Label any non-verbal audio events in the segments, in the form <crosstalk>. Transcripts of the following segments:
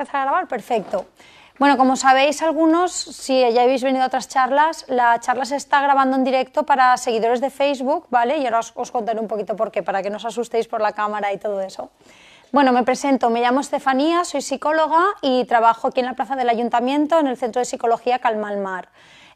empezar a grabar? Perfecto. Bueno, como sabéis algunos, si ya habéis venido a otras charlas, la charla se está grabando en directo para seguidores de Facebook, ¿vale? Y ahora os, contaré un poquito por qué, para que no os asustéis por la cámara y todo eso. Bueno, me presento, me llamo Estefanía, soy psicóloga y trabajo aquí en la Plaza del Ayuntamiento, en el Centro de Psicología al Mar.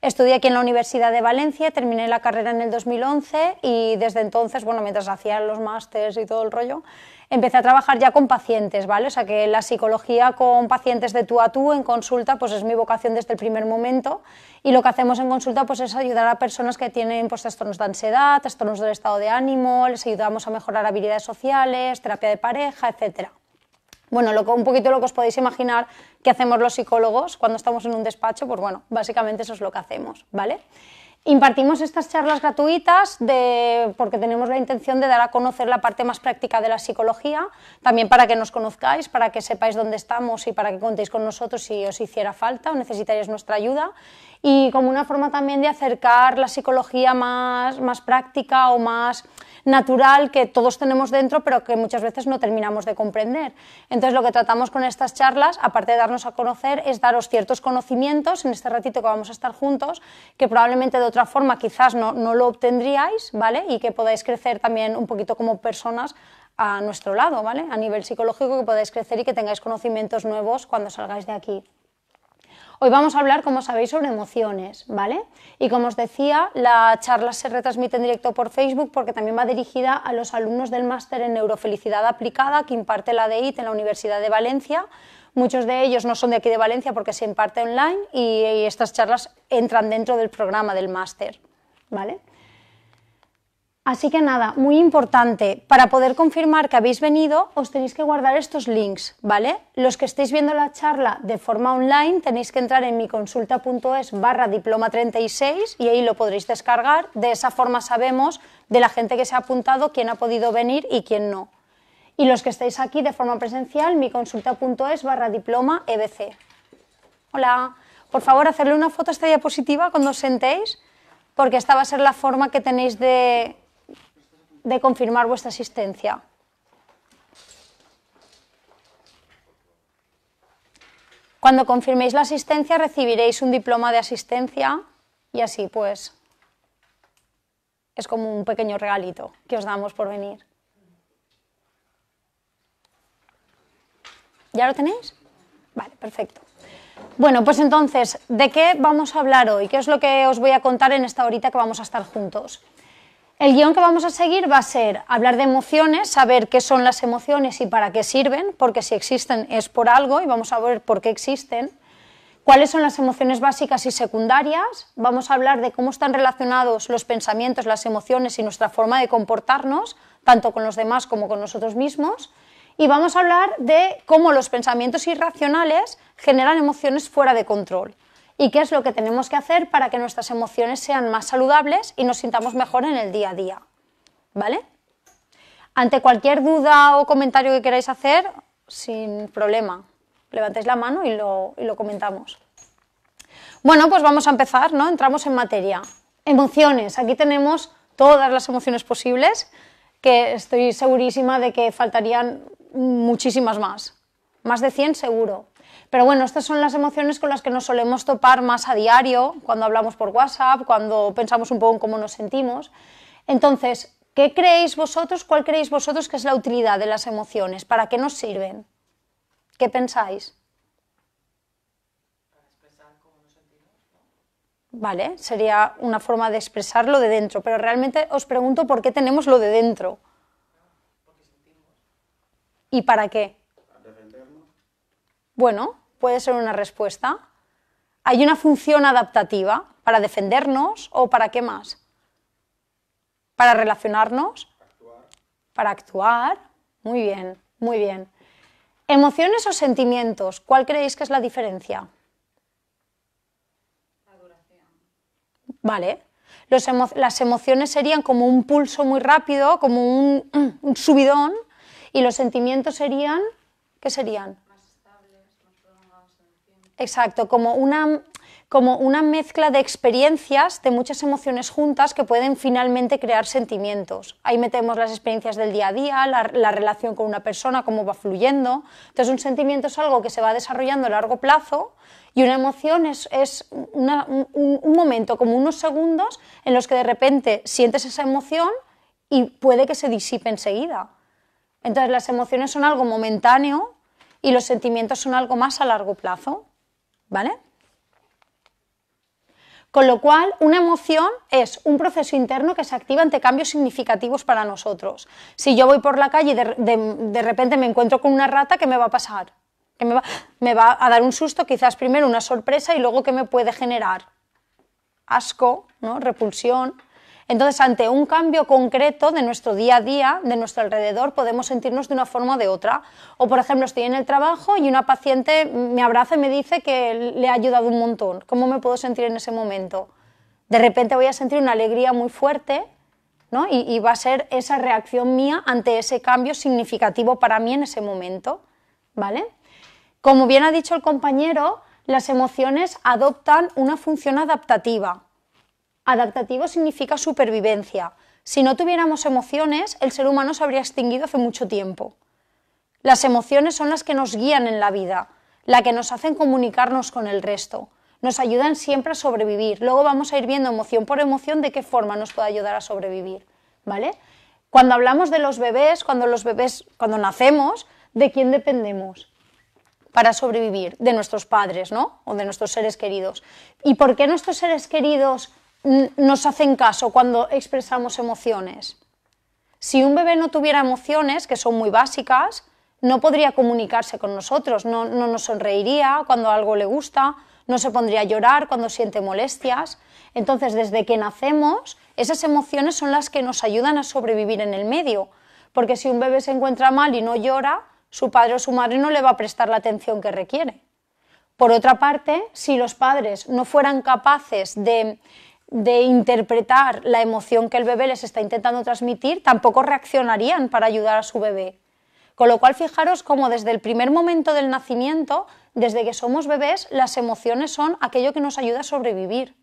Estudié aquí en la Universidad de Valencia, terminé la carrera en el 2011 y desde entonces, bueno, mientras hacía los másteres y todo el rollo, empecé a trabajar ya con pacientes, ¿vale? O sea que la psicología con pacientes de tú a tú en consulta, pues es mi vocación desde el primer momento y lo que hacemos en consulta, pues es ayudar a personas que tienen pues, trastornos de ansiedad, trastornos del estado de ánimo, les ayudamos a mejorar habilidades sociales, terapia de pareja, etcétera. Bueno, un poquito lo que os podéis imaginar que hacemos los psicólogos cuando estamos en un despacho, pues bueno, básicamente eso es lo que hacemos, ¿vale? Impartimos estas charlas gratuitas de, porque tenemos la intención de dar a conocer la parte más práctica de la psicología, también para que nos conozcáis, para que sepáis dónde estamos y para que contéis con nosotros si os hiciera falta o necesitaríais nuestra ayuda. Y como una forma también de acercar la psicología más, más práctica o más natural que todos tenemos dentro, pero que muchas veces no terminamos de comprender. Entonces, lo que tratamos con estas charlas, aparte de darnos a conocer, es daros ciertos conocimientos en este ratito que vamos a estar juntos, que probablemente de otra forma quizás no, lo obtendríais, ¿vale? Y que podáis crecer también un poquito como personas a nuestro lado, ¿vale? A nivel psicológico que podáis crecer y que tengáis conocimientos nuevos cuando salgáis de aquí. Hoy vamos a hablar, como sabéis, sobre emociones, ¿vale? Y como os decía, la charla se retransmite en directo por Facebook porque también va dirigida a los alumnos del máster en neurofelicidad aplicada que imparte la DEIT en la Universidad de Valencia. Muchos de ellos no son de aquí de Valencia porque se imparte online y, y estas charlas entran dentro del programa del máster, ¿vale? Así que nada, muy importante, para poder confirmar que habéis venido, os tenéis que guardar estos links, ¿vale? Los que estéis viendo la charla de forma online, tenéis que entrar en miconsulta.es barra diploma 36 y ahí lo podréis descargar. De esa forma sabemos de la gente que se ha apuntado quién ha podido venir y quién no. Y los que estáis aquí de forma presencial, miconsulta.es barra diploma e Hola, por favor, hacerle una foto a esta diapositiva cuando os sentéis, porque esta va a ser la forma que tenéis de de confirmar vuestra asistencia. Cuando confirméis la asistencia recibiréis un diploma de asistencia y así pues es como un pequeño regalito que os damos por venir. ¿Ya lo tenéis? Vale, perfecto. Bueno, pues entonces, ¿de qué vamos a hablar hoy? ¿Qué es lo que os voy a contar en esta horita que vamos a estar juntos? El guión que vamos a seguir va a ser hablar de emociones, saber qué son las emociones y para qué sirven, porque si existen es por algo y vamos a ver por qué existen. Cuáles son las emociones básicas y secundarias. Vamos a hablar de cómo están relacionados los pensamientos, las emociones y nuestra forma de comportarnos, tanto con los demás como con nosotros mismos. Y vamos a hablar de cómo los pensamientos irracionales generan emociones fuera de control y qué es lo que tenemos que hacer para que nuestras emociones sean más saludables y nos sintamos mejor en el día a día. ¿Vale? Ante cualquier duda o comentario que queráis hacer, sin problema, levantéis la mano y lo, y lo comentamos. Bueno, pues vamos a empezar, ¿no? Entramos en materia. Emociones. Aquí tenemos todas las emociones posibles, que estoy segurísima de que faltarían muchísimas más. Más de 100 seguro. Pero bueno, estas son las emociones con las que nos solemos topar más a diario, cuando hablamos por WhatsApp, cuando pensamos un poco en cómo nos sentimos. Entonces, ¿qué creéis vosotros? ¿Cuál creéis vosotros que es la utilidad de las emociones? ¿Para qué nos sirven? ¿Qué pensáis? Vale, sería una forma de expresarlo de dentro, pero realmente os pregunto por qué tenemos lo de dentro. ¿Y para qué? Bueno, puede ser una respuesta. ¿Hay una función adaptativa para defendernos o para qué más? ¿Para relacionarnos? Para actuar. Muy bien, muy bien. ¿Emociones o sentimientos? ¿Cuál creéis que es la diferencia? Vale. Los las emociones serían como un pulso muy rápido, como un subidón, y los sentimientos serían, ¿qué serían? Exacto, como una, como una mezcla de experiencias, de muchas emociones juntas que pueden finalmente crear sentimientos. Ahí metemos las experiencias del día a día, la, relación con una persona, cómo va fluyendo. Entonces un sentimiento es algo que se va desarrollando a largo plazo y una emoción es, un momento, como unos segundos, en los que de repente sientes esa emoción y puede que se disipe enseguida. Entonces las emociones son algo momentáneo y los sentimientos son algo más a largo plazo. ¿vale? Con lo cual, una emoción es un proceso interno que se activa ante cambios significativos para nosotros. Si yo voy por la calle y de, repente me encuentro con una rata, ¿qué me va a pasar? que me, va, a dar un susto, quizás primero una sorpresa y luego ¿qué me puede generar? Asco, repulsión. Entonces, ante un cambio concreto de nuestro día a día, de nuestro alrededor, podemos sentirnos de una forma o de otra. O, por ejemplo, estoy en el trabajo y una paciente me abraza y me dice que le ha ayudado un montón. ¿Cómo me puedo sentir en ese momento? De repente voy a sentir una alegría muy fuerte, ¿no? Y, va a ser esa reacción mía ante ese cambio significativo para mí en ese momento, ¿vale? Como bien ha dicho el compañero, las emociones adoptan una función adaptativa. Adaptativo significa supervivencia. Si no tuviéramos emociones, el ser humano se habría extinguido hace mucho tiempo. Las emociones son las que nos guían en la vida, la que nos hacen comunicarnos con el resto. Nos ayudan siempre a sobrevivir. Luego vamos a ir viendo emoción por emoción de qué forma nos puede ayudar a sobrevivir, ¿vale? Cuando hablamos de los bebés, cuando los bebés cuando nacemos, ¿de quién dependemos? para sobrevivir, de nuestros padres, ¿no? O de nuestros seres queridos. ¿Y por qué nuestros seres queridos nos hacen caso cuando expresamos emociones. Si un bebé no tuviera emociones, que son muy básicas, no podría comunicarse con nosotros, no, nos sonreiría cuando algo le gusta, no se pondría a llorar cuando siente molestias. Entonces, desde que nacemos, esas emociones son las que nos ayudan a sobrevivir en el medio, porque si un bebé se encuentra mal y no llora, su padre o su madre no le va a prestar la atención que requiere. Por otra parte, si los padres no fueran capaces de de interpretar la emoción que el bebé les está intentando transmitir, tampoco reaccionarían para ayudar a su bebé. Con lo cual, fijaros cómo desde el primer momento del nacimiento, desde que somos bebés, las emociones son aquello que nos ayuda a sobrevivir.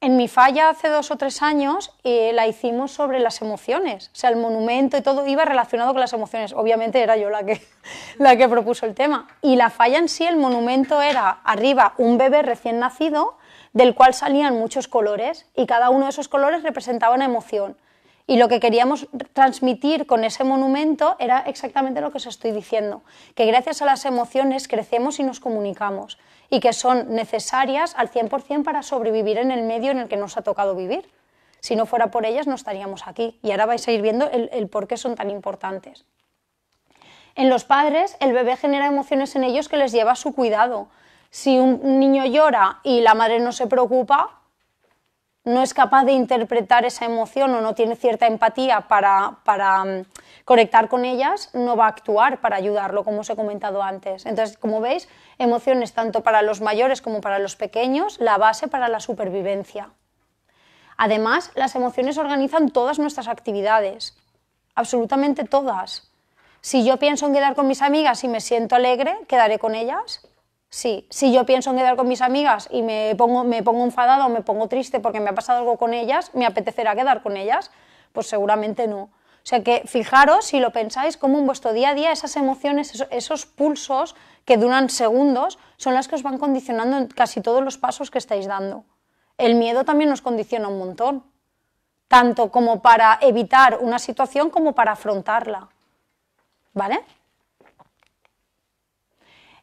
En mi falla hace dos o tres años eh, la hicimos sobre las emociones, o sea, el monumento y todo iba relacionado con las emociones. Obviamente era yo la que, <laughs> la que propuso el tema. Y la falla en sí, el monumento era arriba un bebé recién nacido del cual salían muchos colores y cada uno de esos colores representaba una emoción. Y lo que queríamos transmitir con ese monumento era exactamente lo que os estoy diciendo, que gracias a las emociones crecemos y nos comunicamos y que son necesarias al 100% para sobrevivir en el medio en el que nos ha tocado vivir. Si no fuera por ellas no estaríamos aquí y ahora vais a ir viendo el, por qué son tan importantes. En los padres, el bebé genera emociones en ellos que les lleva a su cuidado, si un niño llora y la madre no se preocupa, no es capaz de interpretar esa emoción o no tiene cierta empatía para, mm, conectar con ellas, no va a actuar para ayudarlo, como os he comentado antes. Entonces, como veis, emociones tanto para los mayores como para los pequeños, la base para la supervivencia. Además, las emociones organizan todas nuestras actividades, absolutamente todas. Si yo pienso en quedar con mis amigas y me siento alegre, quedaré con ellas. Sí, si yo pienso en quedar con mis amigas y me pongo, me enfadada o me pongo triste porque me ha pasado algo con ellas, ¿me apetecerá quedar con ellas? Pues seguramente no. O sea que fijaros, si lo pensáis, como en vuestro día a día esas emociones, esos, pulsos que duran segundos, son las que os van condicionando en casi todos los pasos que estáis dando. El miedo también nos condiciona un montón, tanto como para evitar una situación como para afrontarla. ¿Vale?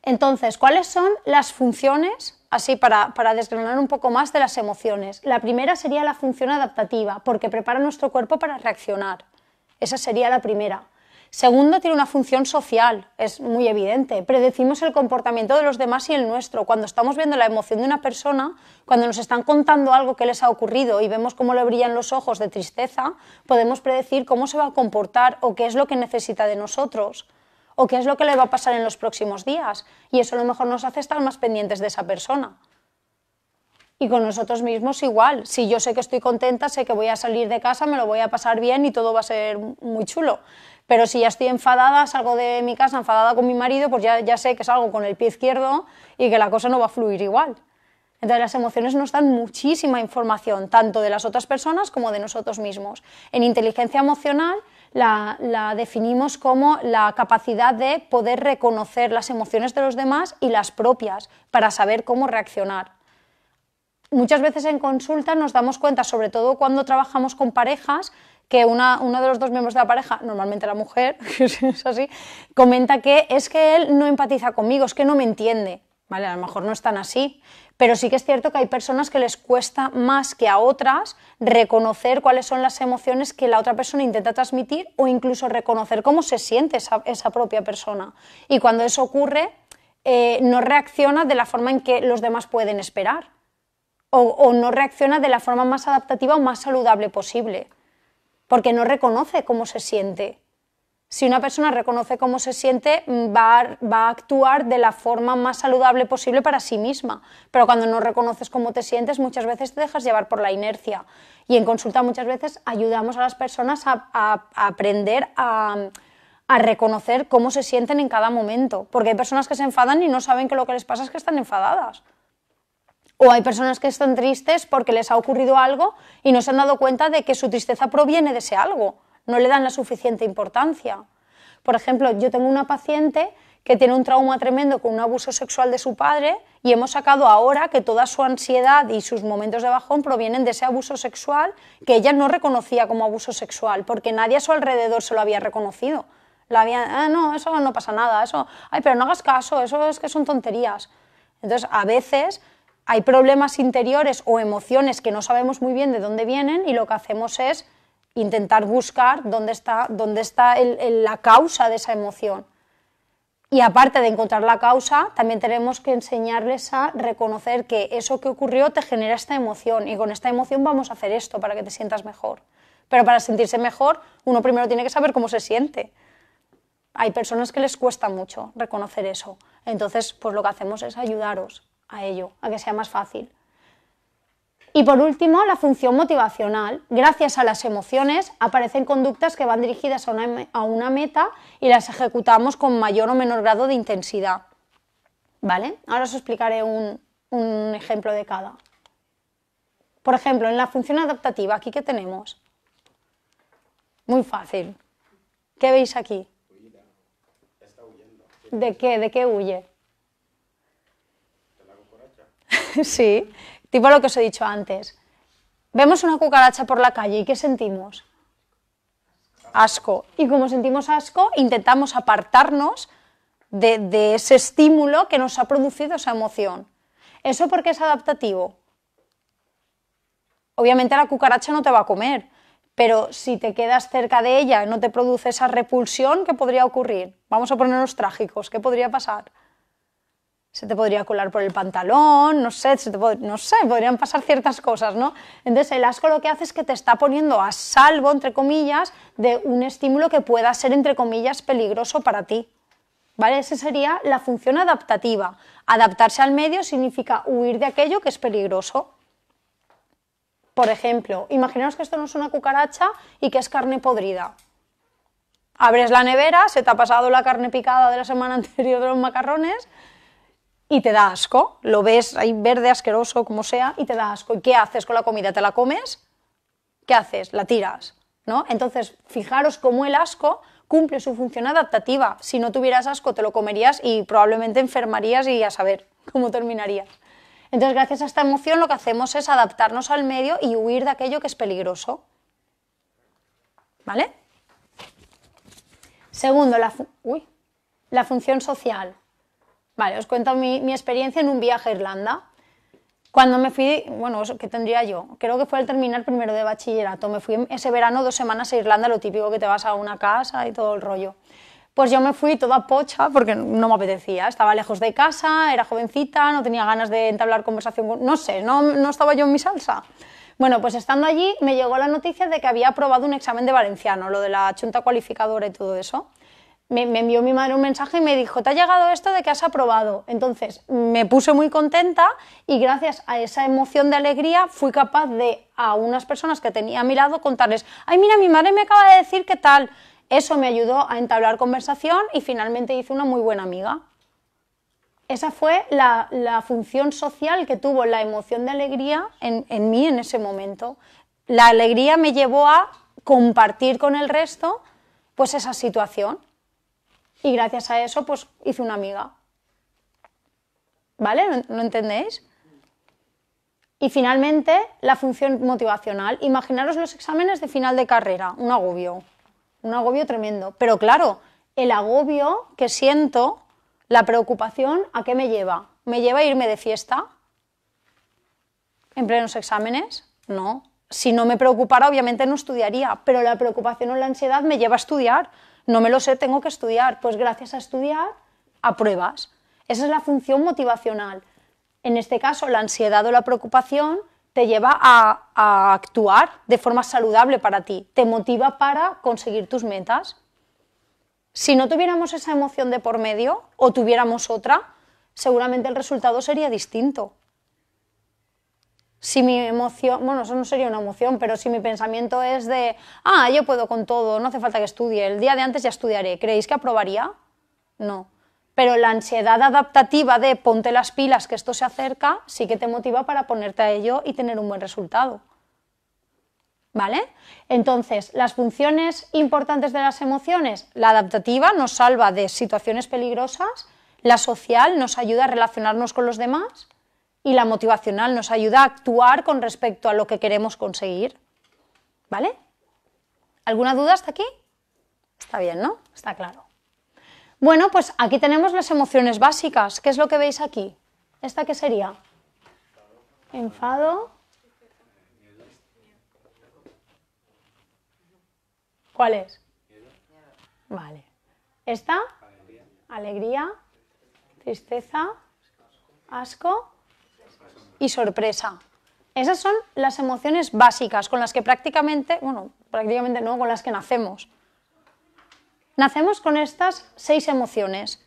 Entonces, ¿cuáles son las funciones? Así para, desgranar un poco más de las emociones. La primera sería la función adaptativa, porque prepara nuestro cuerpo para reaccionar. Esa sería la primera. Segundo, tiene una función social, es muy evidente. Predecimos el comportamiento de los demás y el nuestro. Cuando estamos viendo la emoción de una persona, cuando nos están contando algo que les ha ocurrido y vemos cómo le brillan los ojos de tristeza, podemos predecir cómo se va a comportar o qué es lo que necesita de nosotros o qué es lo que le va a pasar en los próximos días. Y eso a lo mejor nos hace estar más pendientes de esa persona. Y con nosotros mismos igual. Si yo sé que estoy contenta, sé que voy a salir de casa, me lo voy a pasar bien y todo va a ser muy chulo. Pero si ya estoy enfadada, salgo de mi casa enfadada con mi marido, pues ya, sé que salgo con el pie izquierdo y que la cosa no va a fluir igual. Entonces las emociones nos dan muchísima información, tanto de las otras personas como de nosotros mismos. En inteligencia emocional la, definimos como la capacidad de poder reconocer las emociones de los demás y las propias para saber cómo reaccionar muchas veces en consulta nos damos cuenta, sobre todo cuando trabajamos con parejas, que uno de los dos miembros de la pareja, normalmente la mujer, <laughs> así, comenta que es que él no empatiza conmigo, es que no me entiende. Vale, a lo mejor no están así, pero sí que es cierto que hay personas que les cuesta más que a otras reconocer cuáles son las emociones que la otra persona intenta transmitir o incluso reconocer cómo se siente esa, propia persona. Y cuando eso ocurre, eh, no reacciona de la forma en que los demás pueden esperar o no reacciona de la forma más adaptativa o más saludable posible, porque no reconoce cómo se siente si una persona reconoce cómo se siente, mm, va a, actuar de la forma más saludable posible para sí misma. Pero cuando no reconoces cómo te sientes, muchas veces te dejas llevar por la inercia. Y en consulta muchas veces ayudamos a las personas a, a aprender a, reconocer cómo se sienten en cada momento. Porque hay personas que se enfadan y no saben que lo que les pasa es que están enfadadas. O hay personas que están tristes porque les ha ocurrido algo y no se han dado cuenta de que su tristeza proviene de ese algo no le dan la suficiente importancia. Por ejemplo, yo tengo una paciente que tiene un trauma tremendo con un abuso sexual de su padre y hemos sacado ahora que toda su ansiedad y sus momentos de bajón provienen de ese abuso sexual que ella no reconocía como abuso sexual porque nadie a su alrededor se lo había reconocido. La había, ah, no, eso no pasa nada, eso, ay, pero no hagas caso, eso es que son tonterías. Entonces, a veces hay problemas interiores o emociones que no sabemos muy bien de dónde vienen y lo que hacemos es intentar buscar dónde está, dónde está la causa de esa emoción. Y aparte de encontrar la causa, también tenemos que enseñarles a reconocer que eso que ocurrió te genera esta emoción y con esta emoción vamos a hacer esto para que te sientas mejor. Pero para sentirse mejor, uno primero tiene que saber cómo se siente. Hay personas que les cuesta mucho reconocer eso. Entonces, pues lo que hacemos es ayudaros a ello, a que sea más fácil. Y por último, la función motivacional. Gracias a las emociones aparecen conductas que van dirigidas a una, meta y las ejecutamos con mayor o menor grado de intensidad. ¿Vale? Ahora os explicaré un, ejemplo de cada. Por ejemplo, en la función adaptativa, ¿aquí qué tenemos? Muy fácil. ¿Qué veis aquí? ¿De qué? ¿De qué huye? <laughs> sí. Tipo lo que os he dicho antes. Vemos una cucaracha por la calle y ¿qué sentimos? Asco. Y como sentimos asco, intentamos apartarnos de, ese estímulo que nos ha producido esa emoción. ¿Eso porque es adaptativo? Obviamente la cucaracha no te va a comer, pero si te quedas cerca de ella y no te produce esa repulsión, ¿qué podría ocurrir? Vamos a ponernos trágicos, ¿qué podría pasar? se te podría colar por el pantalón, no sé, no sé, podrían pasar ciertas cosas, ¿no? Entonces el asco lo que hace es que te está poniendo a salvo, entre comillas, de un estímulo que pueda ser, entre comillas, peligroso para ti. ¿Vale? Esa sería la función adaptativa. Adaptarse al medio significa huir de aquello que es peligroso. Por ejemplo, imaginaos que esto no es una cucaracha y que es carne podrida. Abres la nevera, se te ha pasado la carne picada de la semana <laughs> anterior de los macarrones, y te da asco. Lo ves ahí verde, asqueroso, como sea, y te da asco. ¿Y qué haces con la comida? ¿Te la comes? ¿Qué haces? La tiras, Entonces, fijaros cómo el asco cumple su función adaptativa. Si no tuvieras asco, te lo comerías y probablemente enfermarías y a saber <laughs> cómo terminarías. Entonces, gracias a esta emoción, lo que hacemos es adaptarnos al medio y huir de aquello que es peligroso. ¿Vale? Segundo, uy, la función social. Vale, os cuento mi, experiencia en un viaje a Irlanda. Cuando me fui, bueno, ¿qué tendría yo? Creo que fue al terminar primero de bachillerato. Me fui ese verano dos semanas a Irlanda, lo típico que te vas a una casa y todo el rollo. Pues yo me fui toda pocha porque no me apetecía. Estaba lejos de casa, era jovencita, no tenía ganas de entablar conversación No sé, no, no estaba yo en mi salsa. Bueno, pues estando allí me llegó la noticia de que había aprobado un examen de valenciano, lo de la chunta cualificadora y todo eso me, envió mi madre un mensaje y me dijo, te ha llegado esto de que has aprobado. Entonces me puse muy contenta y gracias a esa emoción de alegría fui capaz de a unas personas que tenía a mi lado contarles, ay mira, mi madre me acaba de decir qué tal. Eso me ayudó a entablar conversación y finalmente hice una muy buena amiga. Esa fue la, función social que tuvo la emoción de alegría en, en mí en ese momento. La alegría me llevó a compartir con el resto pues esa situación y gracias a eso pues hice una amiga. ¿Vale? ¿No, entendéis? Y finalmente, la función motivacional. Imaginaros los exámenes de final de carrera, un agobio, un agobio tremendo. Pero claro, el agobio que siento, la preocupación, ¿a qué me lleva? ¿Me lleva a irme de fiesta? ¿En plenos exámenes? No. Si no me preocupara, obviamente no estudiaría, pero la preocupación o la ansiedad me lleva a estudiar. No me lo sé, tengo que estudiar. Pues gracias a estudiar, apruebas. Esa es la función motivacional. En este caso, la ansiedad o la preocupación te lleva a, a actuar de forma saludable para ti, te motiva para conseguir tus metas. Si no tuviéramos esa emoción de por medio o tuviéramos otra, seguramente el resultado sería distinto si mi emoción, bueno, eso no sería una emoción, pero si mi pensamiento es de, ah, yo puedo con todo, no hace falta que estudie, el día de antes ya estudiaré, ¿creéis que aprobaría? No. Pero la ansiedad adaptativa de ponte las pilas que esto se acerca sí que te motiva para ponerte a ello y tener un buen resultado. ¿Vale? Entonces, las funciones importantes de las emociones, la adaptativa nos salva de situaciones peligrosas, la social nos ayuda a relacionarnos con los demás y la motivacional nos ayuda a actuar con respecto a lo que queremos conseguir. ¿Vale? ¿Alguna duda hasta aquí? Está bien, ¿no? Está claro. Bueno, pues aquí tenemos las emociones básicas. ¿Qué es lo que veis aquí? ¿Esta qué sería? Enfado. ¿Cuál es? Vale. ¿Esta? Alegría. Tristeza. Asco y sorpresa. Esas son las emociones básicas con las que prácticamente, bueno, prácticamente no, con las que nacemos. Nacemos con estas seis emociones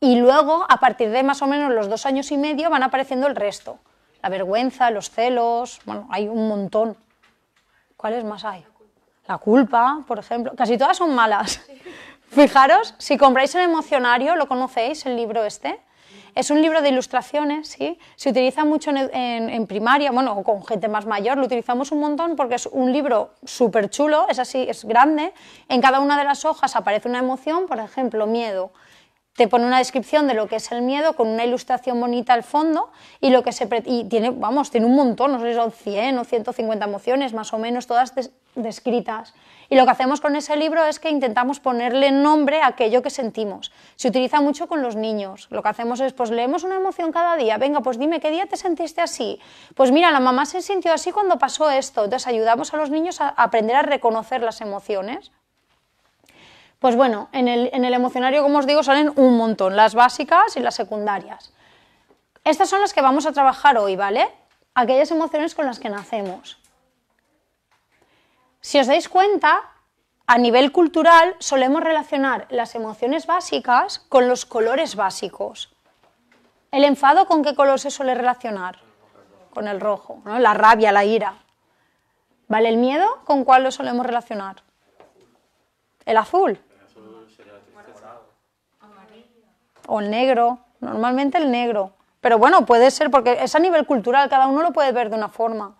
y luego, a partir de más o menos los dos años y medio, van apareciendo el resto. La vergüenza, los celos, bueno, hay un montón. ¿Cuáles más hay? La culpa, por ejemplo. Casi todas son malas. <laughs> Fijaros, si compráis el emocionario, ¿lo conocéis, el libro este? Es un libro de ilustraciones, ¿sí? Se utiliza mucho en, primaria, bueno, con gente más mayor, lo utilizamos un montón porque es un libro súper chulo, es así, es grande. En cada una de las hojas aparece una emoción, por ejemplo, miedo te pone una descripción de lo que es el miedo con una ilustración bonita al fondo y lo que se tiene, vamos, tiene un montón, no sé si son 100 o 150 emociones más o menos todas descritas. Y lo que hacemos con ese libro es que intentamos ponerle nombre a aquello que sentimos. Se utiliza mucho con los niños. Lo que hacemos es pues leemos una emoción cada día. Venga, pues dime qué día te sentiste así. Pues mira, la mamá se sintió así cuando pasó esto. Entonces ayudamos a los niños a aprender a reconocer las emociones. Pues bueno, en el, emocionario, como os digo, salen un montón, las básicas y las secundarias. Estas son las que vamos a trabajar hoy, ¿vale? Aquellas emociones con las que nacemos. Si os dais cuenta, a nivel cultural solemos relacionar las emociones básicas con los colores básicos. ¿El enfado con qué color se suele relacionar? Con el rojo, ¿no? la rabia, la ira. ¿Vale? ¿El miedo con cuál lo solemos relacionar? El azul. o el negro, normalmente el negro. Pero bueno, puede ser porque es a nivel cultural, cada uno lo puede ver de una forma.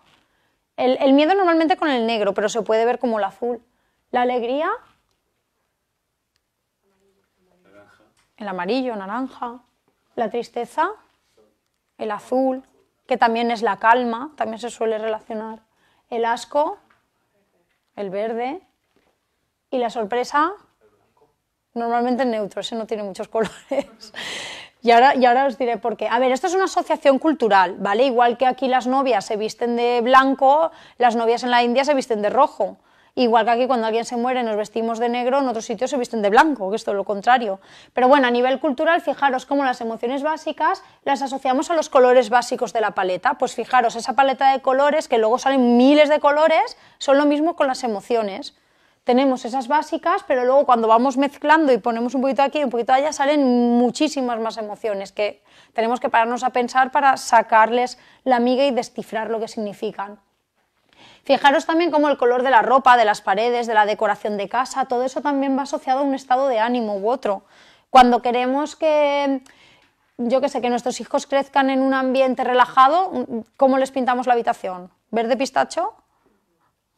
El, miedo normalmente con el negro, pero se puede ver como el azul. La alegría. El amarillo, naranja. La tristeza. El azul, que también es la calma, también se suele relacionar. El asco. El verde. Y la sorpresa normalmente neutro, ese no tiene muchos colores. Y ahora, y ahora os diré por qué. A ver, esto es una asociación cultural, ¿vale? Igual que aquí las novias se visten de blanco, las novias en la India se visten de rojo. Igual que aquí cuando alguien se muere nos vestimos de negro, en otros sitios se visten de blanco, que es todo lo contrario. Pero bueno, a nivel cultural, fijaros cómo las emociones básicas las asociamos a los colores básicos de la paleta. Pues fijaros, esa paleta de colores, que luego salen miles de colores, son lo mismo con las emociones tenemos esas básicas, pero luego cuando vamos mezclando y ponemos un poquito aquí y un poquito allá, salen muchísimas más emociones que tenemos que pararnos a pensar para sacarles la miga y descifrar lo que significan. Fijaros también cómo el color de la ropa, de las paredes, de la decoración de casa, todo eso también va asociado a un estado de ánimo u otro. Cuando queremos que, yo que sé, que nuestros hijos crezcan en un ambiente relajado, ¿cómo les pintamos la habitación? ¿Verde pistacho?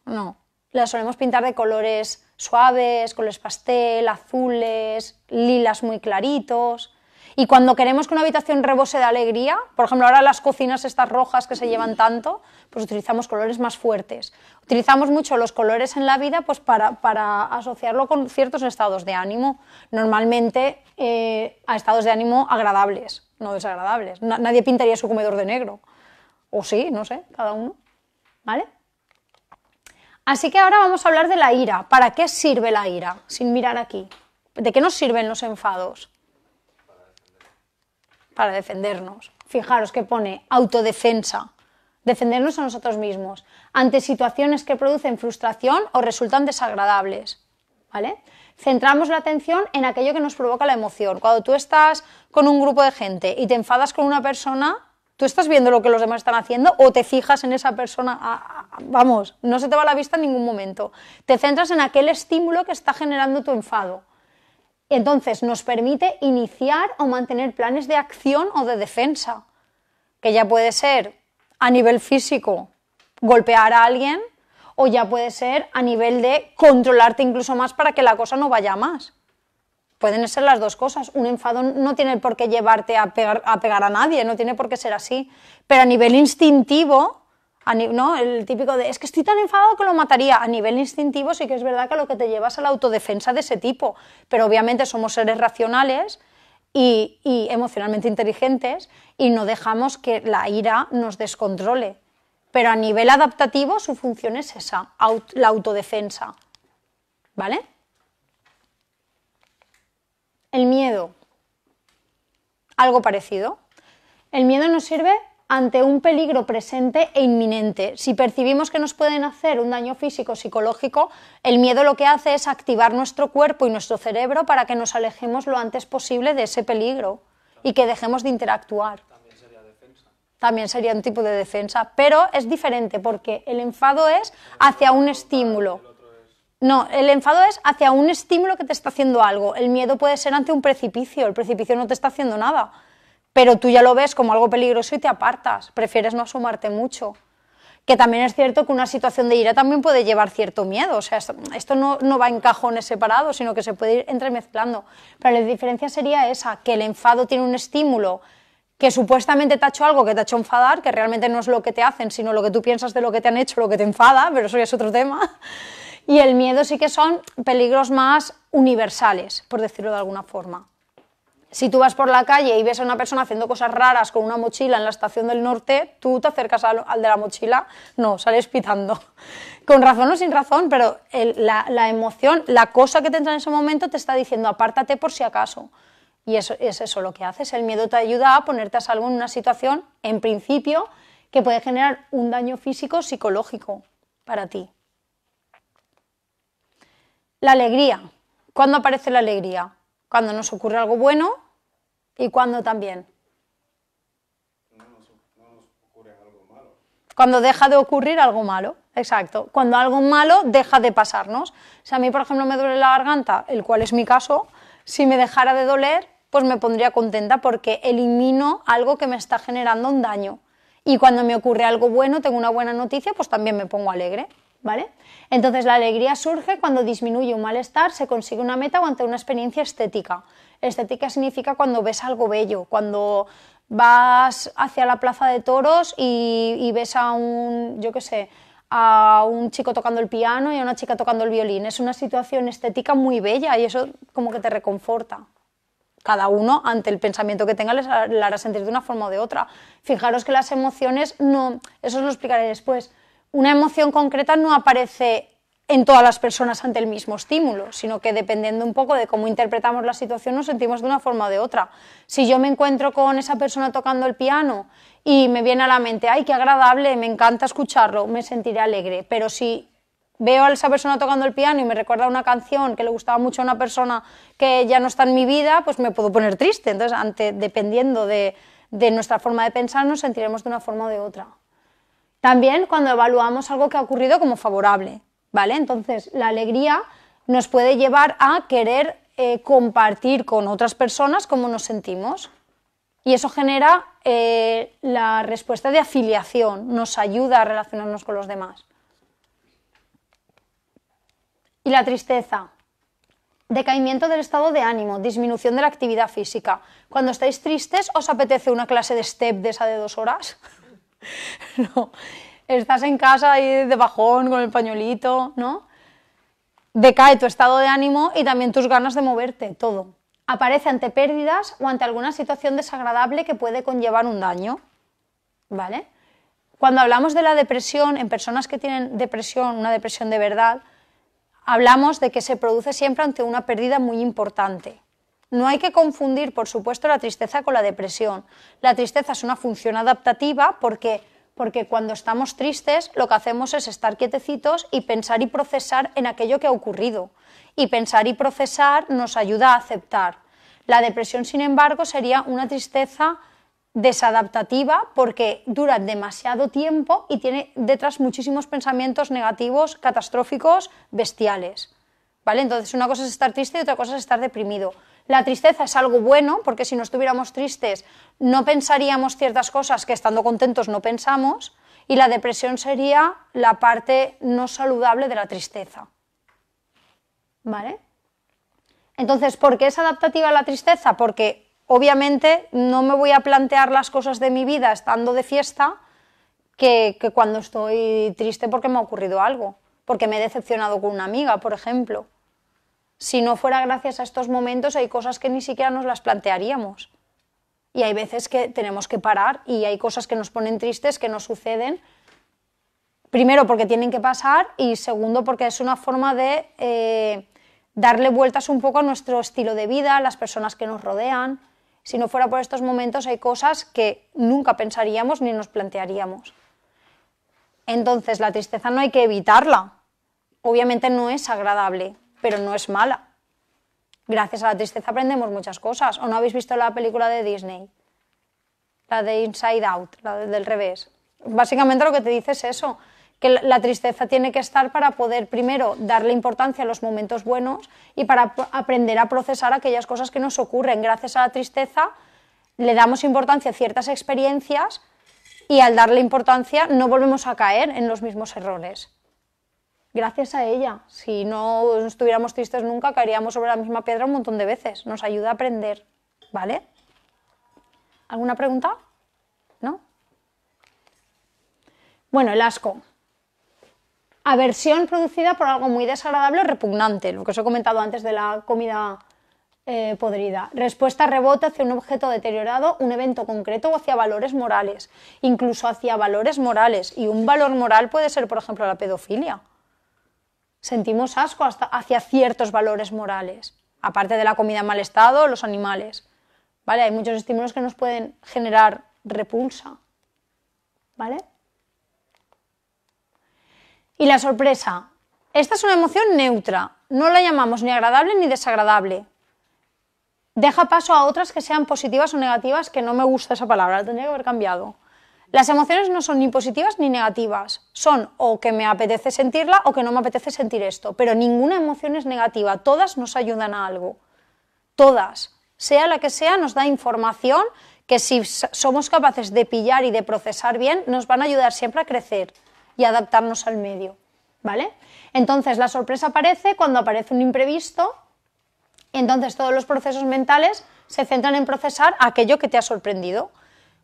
No, las solemos pintar de colores suaves, colores pastel, azules, lilas muy claritos. Y cuando queremos que una habitación rebose de alegría, por ejemplo, ahora las cocinas estas rojas que se llevan tanto, pues utilizamos colores más fuertes. Utilizamos mucho los colores en la vida pues, para, asociarlo con ciertos estados de ánimo, normalmente eh, a estados de ánimo agradables, no desagradables. nadie pintaría su comedor de negro. O sí, no sé, cada uno. ¿Vale? Así que ahora vamos a hablar de la ira. ¿Para qué sirve la ira? Sin mirar aquí. ¿De qué nos sirven los enfados? Para defendernos. Fijaros que pone autodefensa. Defendernos a nosotros mismos ante situaciones que producen frustración o resultan desagradables. ¿Vale? Centramos la atención en aquello que nos provoca la emoción. Cuando tú estás con un grupo de gente y te enfadas con una persona, ¿Tú estás viendo lo que los demás están haciendo o te fijas en esa persona? vamos, no se te va la vista en ningún momento. Te centras en aquel estímulo que está generando tu enfado. Entonces nos permite iniciar o mantener planes de acción o de defensa, que ya puede ser a nivel físico golpear a alguien o ya puede ser a nivel de controlarte incluso más para que la cosa no vaya más pueden ser las dos cosas. Un enfado no tiene por qué llevarte a pegar a, pegar a nadie, no tiene por qué ser así. Pero a nivel instintivo, ¿no? el típico de es que estoy tan enfadado que lo mataría. A nivel instintivo sí que es verdad que lo que te llevas a la autodefensa de ese tipo. Pero obviamente somos seres racionales. Y, emocionalmente inteligentes y no dejamos que la ira nos descontrole. Pero a nivel adaptativo su función es esa, la autodefensa. ¿Vale? El miedo, algo parecido. El miedo nos sirve ante un peligro presente e inminente. Si percibimos que nos pueden hacer un daño físico o psicológico, el miedo lo que hace es activar nuestro cuerpo y nuestro cerebro para que nos alejemos lo antes posible de ese peligro y que dejemos de interactuar. También sería defensa. También sería un tipo de defensa, pero es diferente porque el enfado es hacia un estímulo no, el enfado es hacia un estímulo que te está haciendo algo. El miedo puede ser ante un precipicio. El precipicio no te está haciendo nada. Pero tú ya lo ves como algo peligroso y te apartas. Prefieres no asomarte mucho. Que también es cierto que una situación de ira también puede llevar cierto miedo. O sea, esto no, no va en cajones separados, sino que se puede ir entremezclando. Pero la diferencia sería esa, que el enfado tiene un estímulo que supuestamente te ha hecho algo que te ha hecho enfadar, que realmente no es lo que te hacen, sino lo que tú piensas de lo que te han hecho, lo que te enfada, pero eso ya es otro tema y el miedo sí que son peligros más universales, por decirlo de alguna forma. Si tú vas por la calle y ves a una persona haciendo cosas raras con una mochila en la estación del norte, tú te acercas al, de la mochila, no, sales pitando. <laughs> Con razón o sin razón, pero la, emoción, la cosa que te entra en ese momento te está diciendo apártate por si acaso. Y eso, es eso lo que haces. El miedo te ayuda a ponerte a salvo en una situación, en principio, que puede generar un daño físico psicológico para ti. La alegría. ¿Cuándo aparece la alegría? Cuando nos ocurre algo bueno y cuando también. Cuando deja de ocurrir algo malo, exacto. Cuando algo malo deja de pasarnos. Si a mí, por ejemplo, me duele la garganta, el cual es mi caso, si me dejara de doler, pues me pondría contenta porque elimino algo que me está generando un daño. Y cuando me ocurre algo bueno, tengo una buena noticia, pues también me pongo alegre. ¿vale? Entonces la alegría surge cuando disminuye un malestar, se consigue una meta o ante una experiencia estética. Estética significa cuando ves algo bello, cuando vas hacia la plaza de toros y, ves a un, yo qué sé, a un chico tocando el piano y a una chica tocando el violín. Es una situación estética muy bella y eso como que te reconforta cada uno ante el pensamiento que tenga les hará sentir de una forma o de otra. Fijaros que las emociones no, eso os lo explicaré después, una emoción concreta no aparece en todas las personas ante el mismo estímulo, sino que dependiendo un poco de cómo interpretamos la situación nos sentimos de una forma o de otra. Si yo me encuentro con esa persona tocando el piano y me viene a la mente, ay, qué agradable, me encanta escucharlo, me sentiré alegre, pero si veo a esa persona tocando el piano y me recuerda una canción que le gustaba mucho a una persona que ya no está en mi vida, pues me puedo poner triste. Entonces, dependiendo de nuestra forma de pensar, nos sentiremos de una forma o de otra. También cuando evaluamos algo que ha ocurrido como favorable, ¿vale? Entonces, la alegría nos puede llevar a querer eh, compartir con otras personas cómo nos sentimos. Y eso genera eh, la respuesta de afiliación, nos ayuda a relacionarnos con los demás. Y la tristeza. Decaimiento del estado de ánimo, disminución de la actividad física. Cuando estáis tristes, ¿os apetece una clase de step de esa de dos horas? <laughs> <laughs> no. Estás en casa ahí de bajón con el pañuelito, ¿no? Decae tu estado de ánimo y también tus ganas de moverte, todo. Aparece ante pérdidas o ante alguna situación desagradable que puede conllevar un daño, ¿vale? Cuando hablamos de la depresión, en personas que tienen depresión, una depresión de verdad, hablamos de que se produce siempre ante una pérdida muy importante. No hay que confundir, por supuesto, la tristeza con la depresión. La tristeza es una función adaptativa porque, porque cuando estamos tristes lo que hacemos es estar quietecitos y pensar y procesar en aquello que ha ocurrido. Y pensar y procesar nos ayuda a aceptar. La depresión, sin embargo, sería una tristeza desadaptativa porque dura demasiado tiempo y tiene detrás muchísimos pensamientos negativos, catastróficos, bestiales. Entonces, una cosa es estar triste y otra cosa es estar deprimido. La tristeza es algo bueno, porque si no estuviéramos tristes no pensaríamos ciertas cosas que estando contentos no pensamos, y la depresión sería la parte no saludable de la tristeza. ¿Vale? Entonces, ¿por qué es adaptativa la tristeza? Porque obviamente no me voy a plantear las cosas de mi vida estando de fiesta que, que cuando estoy triste porque me ha ocurrido algo, porque me he decepcionado con una amiga, por ejemplo. Si no fuera gracias a estos momentos, hay cosas que ni siquiera nos las plantearíamos. Y hay veces que tenemos que parar y hay cosas que nos ponen tristes, que no suceden. Primero porque tienen que pasar y segundo porque es una forma de eh, darle vueltas un poco a nuestro estilo de vida, a las personas que nos rodean. Si no fuera por estos momentos hay cosas que nunca pensaríamos ni nos plantearíamos. Entonces la tristeza no hay que evitarla. Obviamente no es agradable, pero no es mala. Gracias a la tristeza aprendemos muchas cosas. ¿O no habéis visto la película de Disney? La de Inside Out, la del revés. Básicamente lo que te dice es eso, que la tristeza tiene que estar para poder primero darle importancia a los momentos buenos y para aprender a procesar aquellas cosas que nos ocurren. Gracias a la tristeza le damos importancia a ciertas experiencias y al darle importancia no volvemos a caer en los mismos errores gracias a ella. Si no estuviéramos tristes nunca, caeríamos sobre la misma piedra un montón de veces. Nos ayuda a aprender, ¿vale? ¿Alguna pregunta? ¿No? Bueno, el asco. Aversión producida por algo muy desagradable o repugnante, lo que os he comentado antes de la comida eh, podrida. Respuesta rebote hacia un objeto deteriorado, un evento concreto o hacia valores morales. Incluso hacia valores morales. Y un valor moral puede ser, por ejemplo, la pedofilia sentimos asco hacia ciertos valores morales, aparte de la comida en mal estado, los animales. ¿Vale? Hay muchos estímulos que nos pueden generar repulsa. ¿Vale? Y la sorpresa. Esta es una emoción neutra. No la llamamos ni agradable ni desagradable. Deja paso a otras que sean positivas o negativas, que no me gusta esa palabra, la tendría que haber cambiado. Las emociones no son ni positivas ni negativas, son o que me apetece sentirla o que no me apetece sentir esto, pero ninguna emoción es negativa, todas nos ayudan a algo, todas, sea la que sea, nos da información que si somos capaces de pillar y de procesar bien, nos van a ayudar siempre a crecer y adaptarnos al medio, ¿vale? Entonces la sorpresa aparece cuando aparece un imprevisto, entonces todos los procesos mentales se centran en procesar aquello que te ha sorprendido.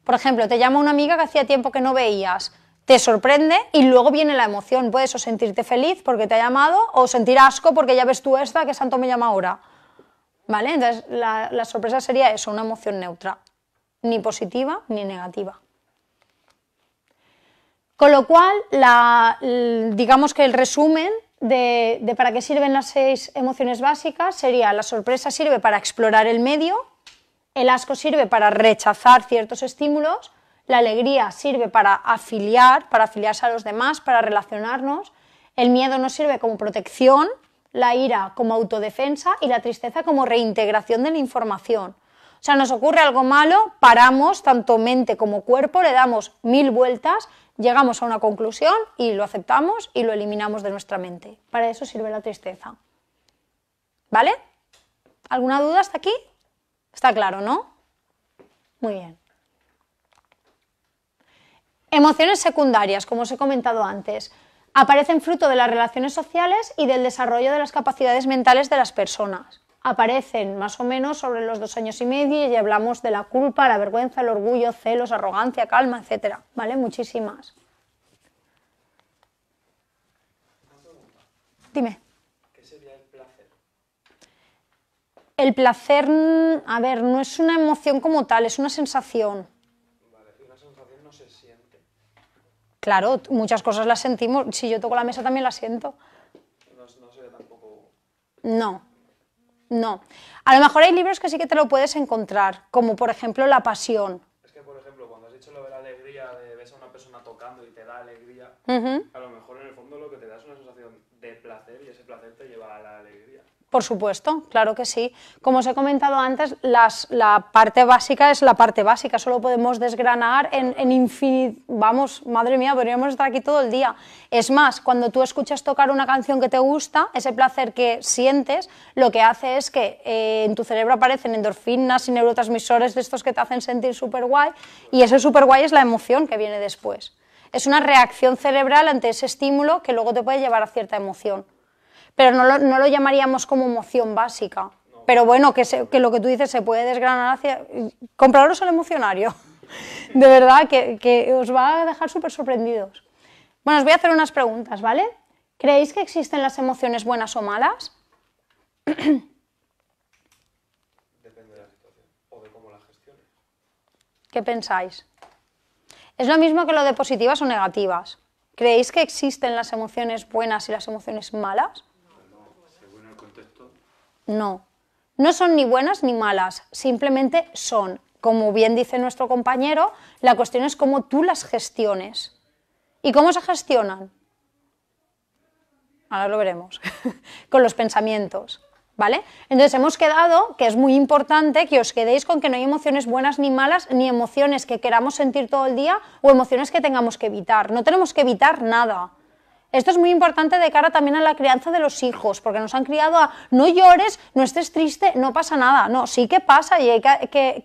Por ejemplo, te llama una amiga que hacía tiempo que no veías, te sorprende y luego viene la emoción. Puedes o sentirte feliz porque te ha llamado o sentir asco porque ya ves tú esta que santo me llama ahora. ¿Vale? Entonces la, sorpresa sería eso, una emoción neutra, ni positiva ni negativa. Con lo cual, digamos que el resumen de, de para qué sirven las seis emociones básicas sería la sorpresa sirve para explorar el medio, el asco sirve para rechazar ciertos estímulos, la alegría sirve para afiliar, para afiliarse a los demás, para relacionarnos, el miedo nos sirve como protección, la ira como autodefensa y la tristeza como reintegración de la información. O sea, nos ocurre algo malo, paramos tanto mente como cuerpo, le damos mil vueltas, llegamos a una conclusión y lo aceptamos y lo eliminamos de nuestra mente. Para eso sirve la tristeza. ¿Vale? ¿Alguna duda hasta aquí? Está claro, ¿no? Muy bien. Emociones secundarias, como os he comentado antes, aparecen fruto de las relaciones sociales y del desarrollo de las capacidades mentales de las personas. Aparecen más o menos sobre los dos años y medio y hablamos de la culpa, la vergüenza, el orgullo, celos, arrogancia, calma, etc. ¿Vale? Muchísimas. Dime. El placer, a ver, no es una emoción como tal, es una sensación. Vale, una sensación no se siente. Claro, muchas cosas las sentimos. Si yo toco la mesa también la siento. No, no ve tampoco. No, no. A lo mejor hay libros que sí que te lo puedes encontrar, como por ejemplo La Pasión. Es que, por ejemplo, cuando has dicho lo de la alegría, de ves a una persona tocando y te da alegría, a lo mejor Por supuesto, claro que sí. Como os he comentado antes, la parte básica es la parte básica, solo podemos desgranar en, infinito. Vamos, madre mía, podríamos estar aquí todo el día. Es más, cuando tú escuchas tocar una canción que te gusta, ese placer que sientes, lo que hace es que eh, en tu cerebro aparecen endorfinas y neurotransmisores de estos que te hacen sentir súper guay, y ese súper guay es la emoción que viene después. Es una reacción cerebral ante ese estímulo que luego te puede llevar a cierta emoción pero no lo, no lo llamaríamos como emoción básica. Pero bueno, que, que, lo que tú dices se puede desgranar hacia... Compraros el emocionario, <laughs> de verdad, que, os va a dejar súper sorprendidos. Bueno, os voy a hacer unas preguntas, ¿vale? ¿Creéis que existen las emociones buenas o malas? <clears throat> Depende de la situación o de cómo ¿Qué pensáis? Es lo mismo que lo de positivas o negativas. ¿Creéis que existen las emociones buenas y las emociones malas? No. No son ni buenas ni malas, simplemente son. Como bien dice nuestro compañero, la cuestión es cómo tú las gestiones. ¿Y cómo se gestionan? Ahora lo veremos. <laughs> con los pensamientos. ¿Vale? Entonces hemos quedado que es muy importante que os quedéis con que no hay emociones buenas ni malas, ni emociones que queramos sentir todo el día o emociones que tengamos que evitar. No tenemos que evitar nada. Esto es muy importante de cara también a la crianza de los hijos, porque nos han criado a no llores, no estés triste, no pasa nada. No, sí que pasa y hay que,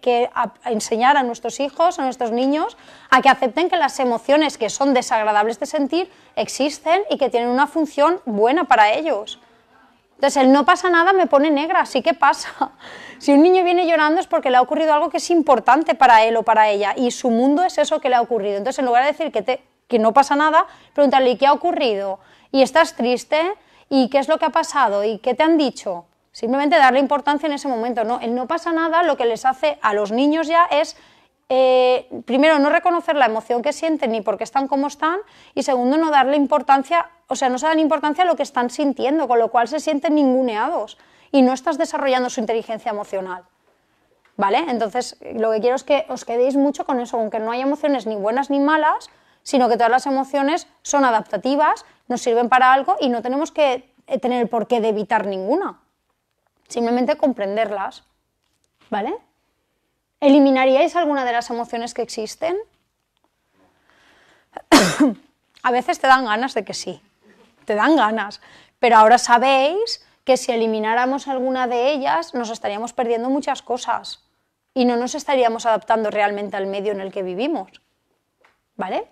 enseñar a nuestros hijos, a nuestros niños, a que acepten que las emociones que son desagradables de sentir existen y que tienen una función buena para ellos. Entonces, el no pasa nada me pone negra, sí que pasa. <laughs> Si un niño viene llorando es porque le ha ocurrido algo que es importante para él o para ella y su mundo es eso que le ha ocurrido. Entonces, en lugar de decir que te, que no pasa nada, preguntarle qué ha ocurrido y estás triste y qué es lo que ha pasado y qué te han dicho. Simplemente darle importancia en ese momento. No, el no pasa nada lo que les hace a los niños ya es, eh, primero, no reconocer la emoción que sienten ni por qué están como están y segundo, no darle importancia, o sea, no se dan importancia a lo que están sintiendo, con lo cual se sienten ninguneados y no estás desarrollando su inteligencia emocional. ¿Vale? Entonces, lo que quiero es que os quedéis mucho con eso, aunque no hay emociones ni buenas ni malas, sino que todas las emociones son adaptativas, nos sirven para algo y no tenemos que eh, tener por qué de evitar ninguna. Simplemente comprenderlas. ¿Vale? ¿Eliminaríais alguna de las emociones que existen? <coughs> A veces te dan ganas de que sí, te dan ganas, pero ahora sabéis que si elimináramos alguna de ellas nos estaríamos perdiendo muchas cosas y no nos estaríamos adaptando realmente al medio en el que vivimos. ¿Vale?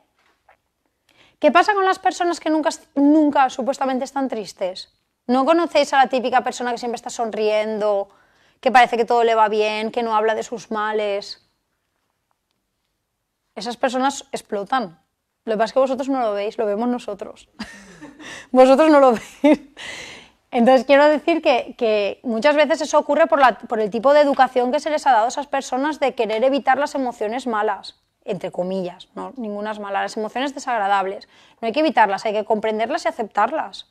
¿Qué pasa con las personas que nunca, nunca supuestamente están tristes? ¿No conocéis a la típica persona que siempre está sonriendo, que parece que todo le va bien, que no habla de sus males? Esas personas explotan. Lo que pasa es que vosotros no lo veis, lo vemos nosotros. <laughs> vosotros no lo veis. Entonces quiero decir que, muchas veces eso ocurre por el tipo de educación que se les ha dado a esas personas de querer evitar las emociones malas entre comillas, no, ningunas malas. Las emociones desagradables, no hay que evitarlas, hay que comprenderlas y aceptarlas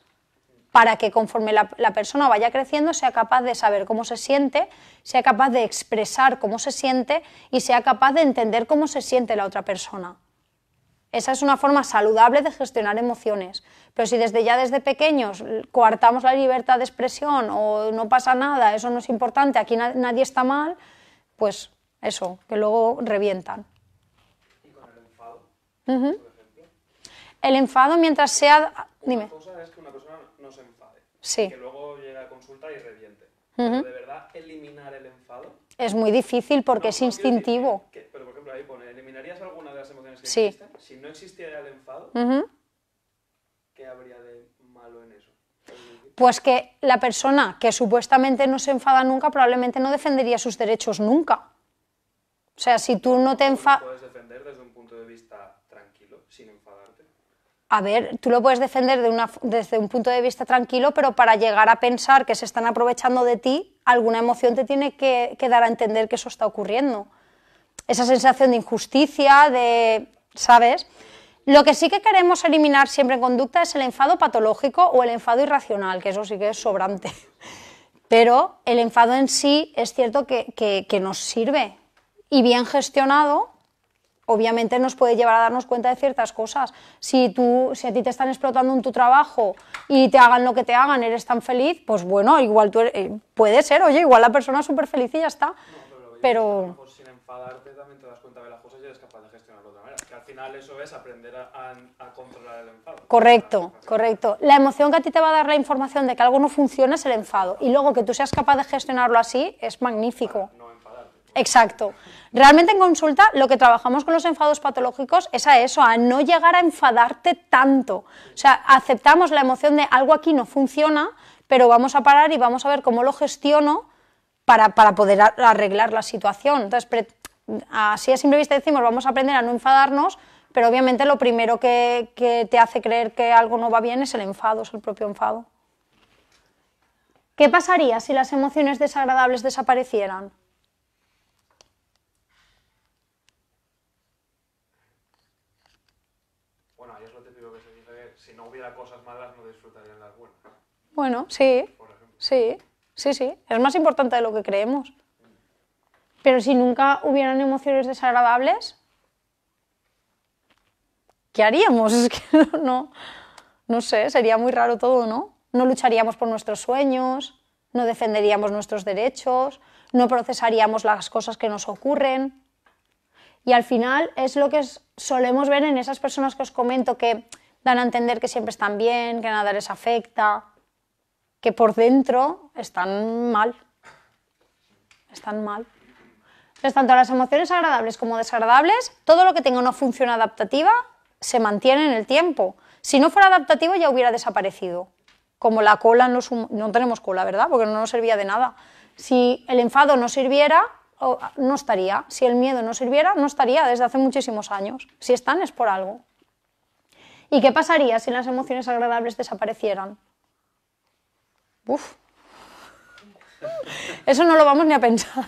para que conforme la, persona vaya creciendo sea capaz de saber cómo se siente, sea capaz de expresar cómo se siente y sea capaz de entender cómo se siente la otra persona. Esa es una forma saludable de gestionar emociones. Pero si desde ya desde pequeños coartamos la libertad de expresión o no pasa nada, eso no es importante, aquí nadie está mal, pues eso, que luego revientan. El enfado mientras sea... Dime. Una cosa es que una persona no se enfade. Sí. Que luego llegue a consulta y reviente. ¿De verdad eliminar el enfado? Es muy difícil porque es instintivo. pero, por ejemplo, ahí pone, ¿eliminarías alguna de las emociones que sí. existen? Si no existiera el enfado, ¿qué habría de malo en eso? Pues que la persona que supuestamente no se enfada nunca probablemente no defendería sus derechos nunca. O sea, si tú no te enfadas... Puedes defender desde un a ver, tú lo puedes defender de una, desde un punto de vista tranquilo, pero para llegar a pensar que se están aprovechando de ti, alguna emoción te tiene que, dar a entender que eso está ocurriendo. Esa sensación de injusticia, de, ¿sabes? Lo que sí que queremos eliminar siempre en conducta es el enfado patológico o el enfado irracional, que eso sí que es sobrante. <laughs> Pero el enfado en sí es cierto que nos sirve y bien gestionado obviamente nos puede llevar a darnos cuenta de ciertas cosas. Si, tú, si a ti te están explotando en tu trabajo y te hagan lo que te hagan, eres tan feliz, pues bueno, igual tú eres, eh, puede ser, oye, igual la persona es súper feliz y ya está. pero... pero... sin enfadarte también te das cuenta de las cosas y eres capaz de gestionarlo de otra manera. Que al final eso es aprender a, controlar el enfado. Correcto, correcto. La emoción que a ti te va a dar la información de que algo no funciona es el enfado. Y luego que tú seas capaz de gestionarlo así es magnífico. Exacto. Realmente en consulta lo que trabajamos con los enfados patológicos es a eso, a no llegar a enfadarte tanto. O sea, aceptamos la emoción de algo aquí no funciona, pero vamos a parar y vamos a ver cómo lo gestiono para, poder arreglar la situación. Entonces, así a simple vista decimos, vamos a aprender a no enfadarnos, pero obviamente lo primero que te hace creer que algo no va bien es el enfado, es el propio enfado. ¿Qué pasaría si las emociones desagradables desaparecieran? Bueno, sí, sí, sí, sí. Es más importante de lo que creemos. Pero si nunca hubieran emociones desagradables, ¿qué haríamos? <laughs> Es que no, no, no sé, sería muy raro todo, ¿no? No lucharíamos por nuestros sueños, no defenderíamos nuestros derechos, no procesaríamos las cosas que nos ocurren. Y al final es lo que solemos ver en esas personas que os comento que dan a entender que siempre están bien, que nada les afecta, que por dentro están mal. Están mal. Entonces, tanto las emociones agradables como desagradables, todo lo que tenga una función adaptativa se mantiene en el tiempo. Si no fuera adaptativo ya hubiera desaparecido. Como la cola, no, no tenemos cola, ¿verdad? Porque no nos servía de nada. Si el enfado no sirviera, ah, no estaría. Si el miedo no sirviera, no estaría desde hace muchísimos años. Si están es por algo. ¿Y qué pasaría si las emociones agradables desaparecieran? Uf. Eso no lo vamos ni a pensar.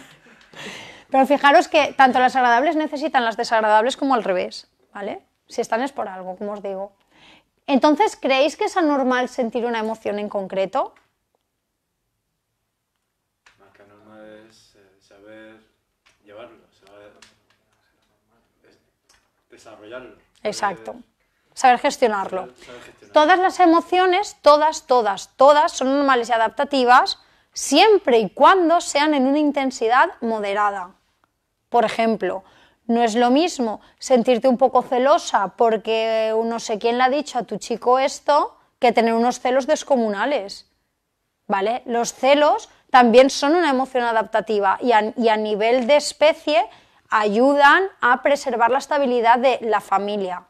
Pero fijaros que tanto las agradables necesitan las desagradables como al revés, ¿vale? Si están es por algo, como os digo. Entonces, ¿creéis que es anormal sentir una emoción en concreto? Más que anormal es eh, saber llevarlo, desarrollarlo. Exacto saber gestionarlo. Todas las emociones, todas, todas, todas son normales y adaptativas siempre y cuando sean en una intensidad moderada. Por ejemplo, no es lo mismo sentirte un poco celosa porque no sé quién le ha dicho a tu chico esto que tener unos celos descomunales. ¿Vale? Los celos también son una emoción adaptativa y a nivel de especie ayudan a preservar la estabilidad de la familia,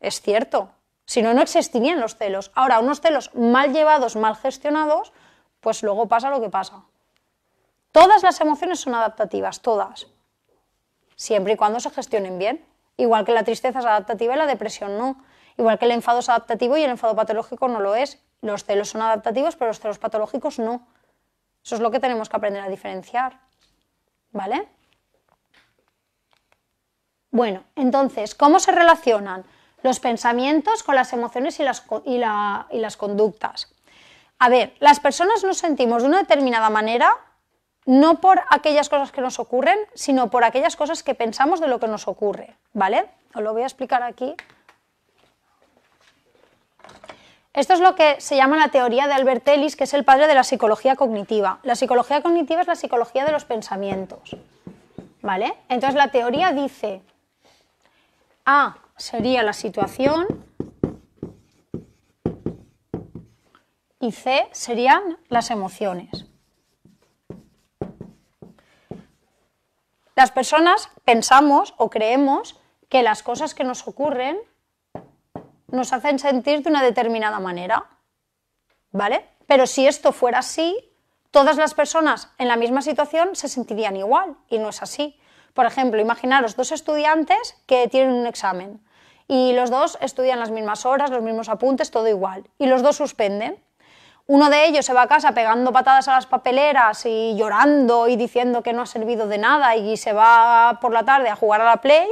es cierto. Si no, no existirían los celos. Ahora, unos celos mal llevados, mal gestionados, pues luego pasa lo que pasa. Todas las emociones son adaptativas, todas. Siempre y cuando se gestionen bien. Igual que la tristeza es adaptativa y la depresión no. Igual que el enfado es adaptativo y el enfado patológico no lo es. Los celos son adaptativos, pero los celos patológicos no. Eso es lo que tenemos que aprender a diferenciar. ¿Vale? Bueno, entonces, ¿cómo se relacionan? los pensamientos con las emociones y las, y, las conductas. A ver, las personas nos sentimos de una determinada manera no por aquellas cosas que nos ocurren, sino por aquellas cosas que pensamos de lo que nos ocurre, ¿vale? Os lo voy a explicar aquí. Esto es lo que se llama la teoría de Albert Ellis, que es el padre de la psicología cognitiva. La psicología cognitiva es la psicología de los pensamientos, ¿vale? Entonces la teoría dice, ah, sería la situación y C serían las emociones. Las personas pensamos o creemos que las cosas que nos ocurren nos hacen sentir de una determinada manera, ¿vale? Pero si esto fuera así, todas las personas en la misma situación se sentirían igual y no es así. Por ejemplo, imaginaros dos estudiantes que tienen un examen y los dos estudian las mismas horas, los mismos apuntes, todo igual. Y los dos suspenden. Uno de ellos se va a casa pegando patadas a las papeleras y llorando y diciendo que no ha servido de nada y se va por la tarde a jugar a la play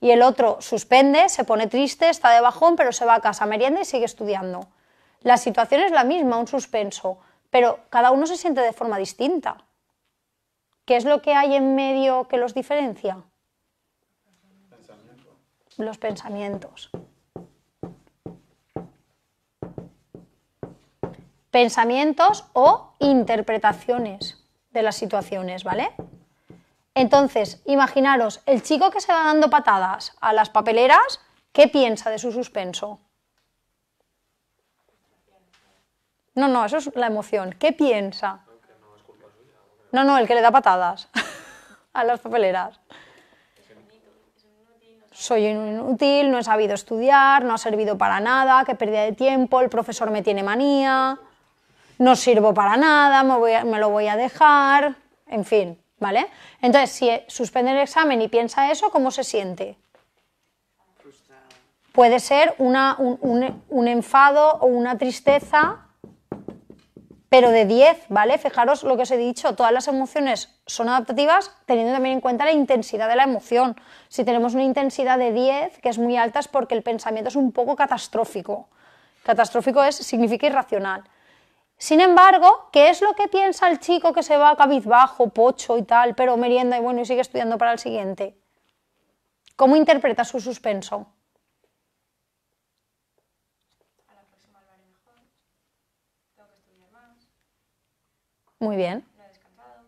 y el otro suspende, se pone triste, está de bajón, pero se va a casa, merienda y sigue estudiando. La situación es la misma, un suspenso, pero cada uno se siente de forma distinta. ¿Qué es lo que hay en medio que los diferencia? los pensamientos. Pensamientos o interpretaciones de las situaciones, ¿vale? Entonces, imaginaros, el chico que se va dando patadas a las papeleras, ¿qué piensa de su suspenso? No, no, eso es la emoción. ¿Qué piensa? No, no, el que le da patadas <laughs> a las papeleras soy inútil, no he sabido estudiar, no ha servido para nada, qué pérdida de tiempo, el profesor me tiene manía, no sirvo para nada, me, voy me lo voy a dejar, en fin, ¿vale? Entonces, si suspende el examen y piensa eso, ¿cómo se siente? Puede ser un enfado o una tristeza pero de 10, ¿vale? Fijaros lo que os he dicho, todas las emociones son adaptativas teniendo también en cuenta la intensidad de la emoción. Si tenemos una intensidad de 10, que es muy alta, es porque el pensamiento es un poco catastrófico. Catastrófico es, significa irracional. Sin embargo, ¿qué es lo que piensa el chico que se va cabizbajo, pocho y tal, pero merienda y bueno, y sigue estudiando para el siguiente? ¿Cómo interpreta su suspenso? Muy bien. No he descansado.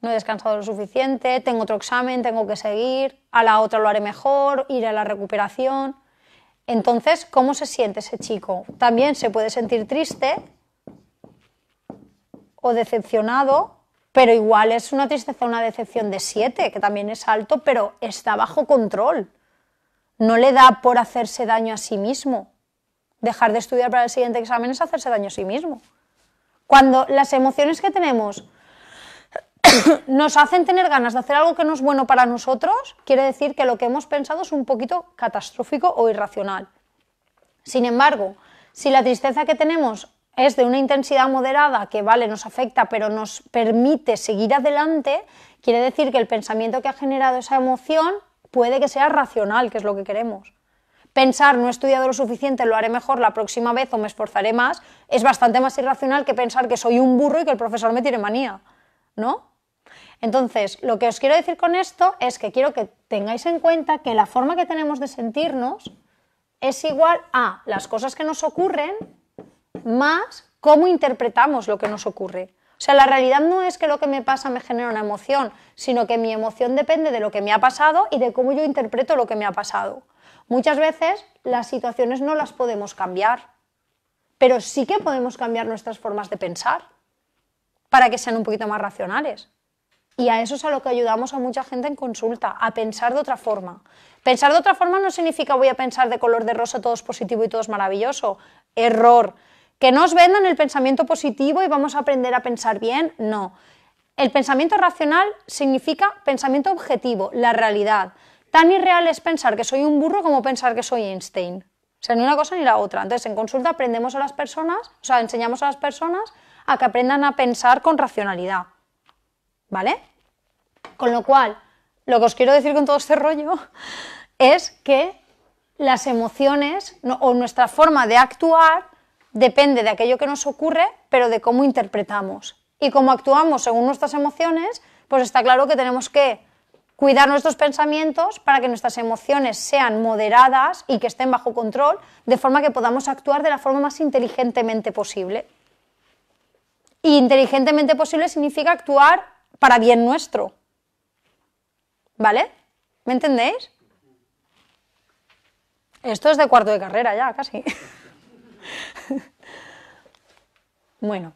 No he descansado lo suficiente, tengo otro examen, tengo que seguir, a la otra lo haré mejor, iré a la recuperación. Entonces, ¿cómo se siente ese chico? También se puede sentir triste o decepcionado, pero igual es una tristeza, una decepción de 7, que también es alto, pero está bajo control. No le da por hacerse daño a sí mismo. Dejar de estudiar para el siguiente examen es hacerse daño a sí mismo. Cuando las emociones que tenemos <coughs> nos hacen tener ganas de hacer algo que no es bueno para nosotros, quiere decir que lo que hemos pensado es un poquito catastrófico o irracional. Sin embargo, si la tristeza que tenemos es de una intensidad moderada que, vale, nos afecta, pero nos permite seguir adelante, quiere decir que el pensamiento que ha generado esa emoción puede que sea racional, que es lo que queremos pensar no he estudiado lo suficiente, lo haré mejor la próxima vez o me esforzaré más, es bastante más irracional que pensar que soy un burro y que el profesor me tiene manía, ¿no? Entonces, lo que os quiero decir con esto es que quiero que tengáis en cuenta que la forma que tenemos de sentirnos es igual a las cosas que nos ocurren más cómo interpretamos lo que nos ocurre. O sea, la realidad no es que lo que me pasa me genera una emoción, sino que mi emoción depende de lo que me ha pasado y de cómo yo interpreto lo que me ha pasado. Muchas veces las situaciones no las podemos cambiar, pero sí que podemos cambiar nuestras formas de pensar para que sean un poquito más racionales. Y a eso es a lo que ayudamos a mucha gente en consulta, a pensar de otra forma. Pensar de otra forma no significa voy a pensar de color de rosa, todo es positivo y todo es maravilloso. Error. Que nos vendan el pensamiento positivo y vamos a aprender a pensar bien. No. El pensamiento racional significa pensamiento objetivo, la realidad. Tan irreal es pensar que soy un burro como pensar que soy Einstein. O sea, ni una cosa ni la otra. Entonces, en consulta aprendemos a las personas, o sea, enseñamos a las personas a que aprendan a pensar con racionalidad. ¿Vale? Con lo cual, lo que os quiero decir con todo este rollo <laughs> es que las emociones o nuestra forma de actuar depende de aquello que nos ocurre, pero de cómo interpretamos. Y cómo actuamos según nuestras emociones, pues está claro que tenemos que cuidar nuestros pensamientos para que nuestras emociones sean moderadas y que estén bajo control, de forma que podamos actuar de la forma más inteligentemente posible. Y inteligentemente posible significa actuar para bien nuestro. ¿Vale? ¿Me entendéis? Esto es de cuarto de carrera ya, casi. <laughs> bueno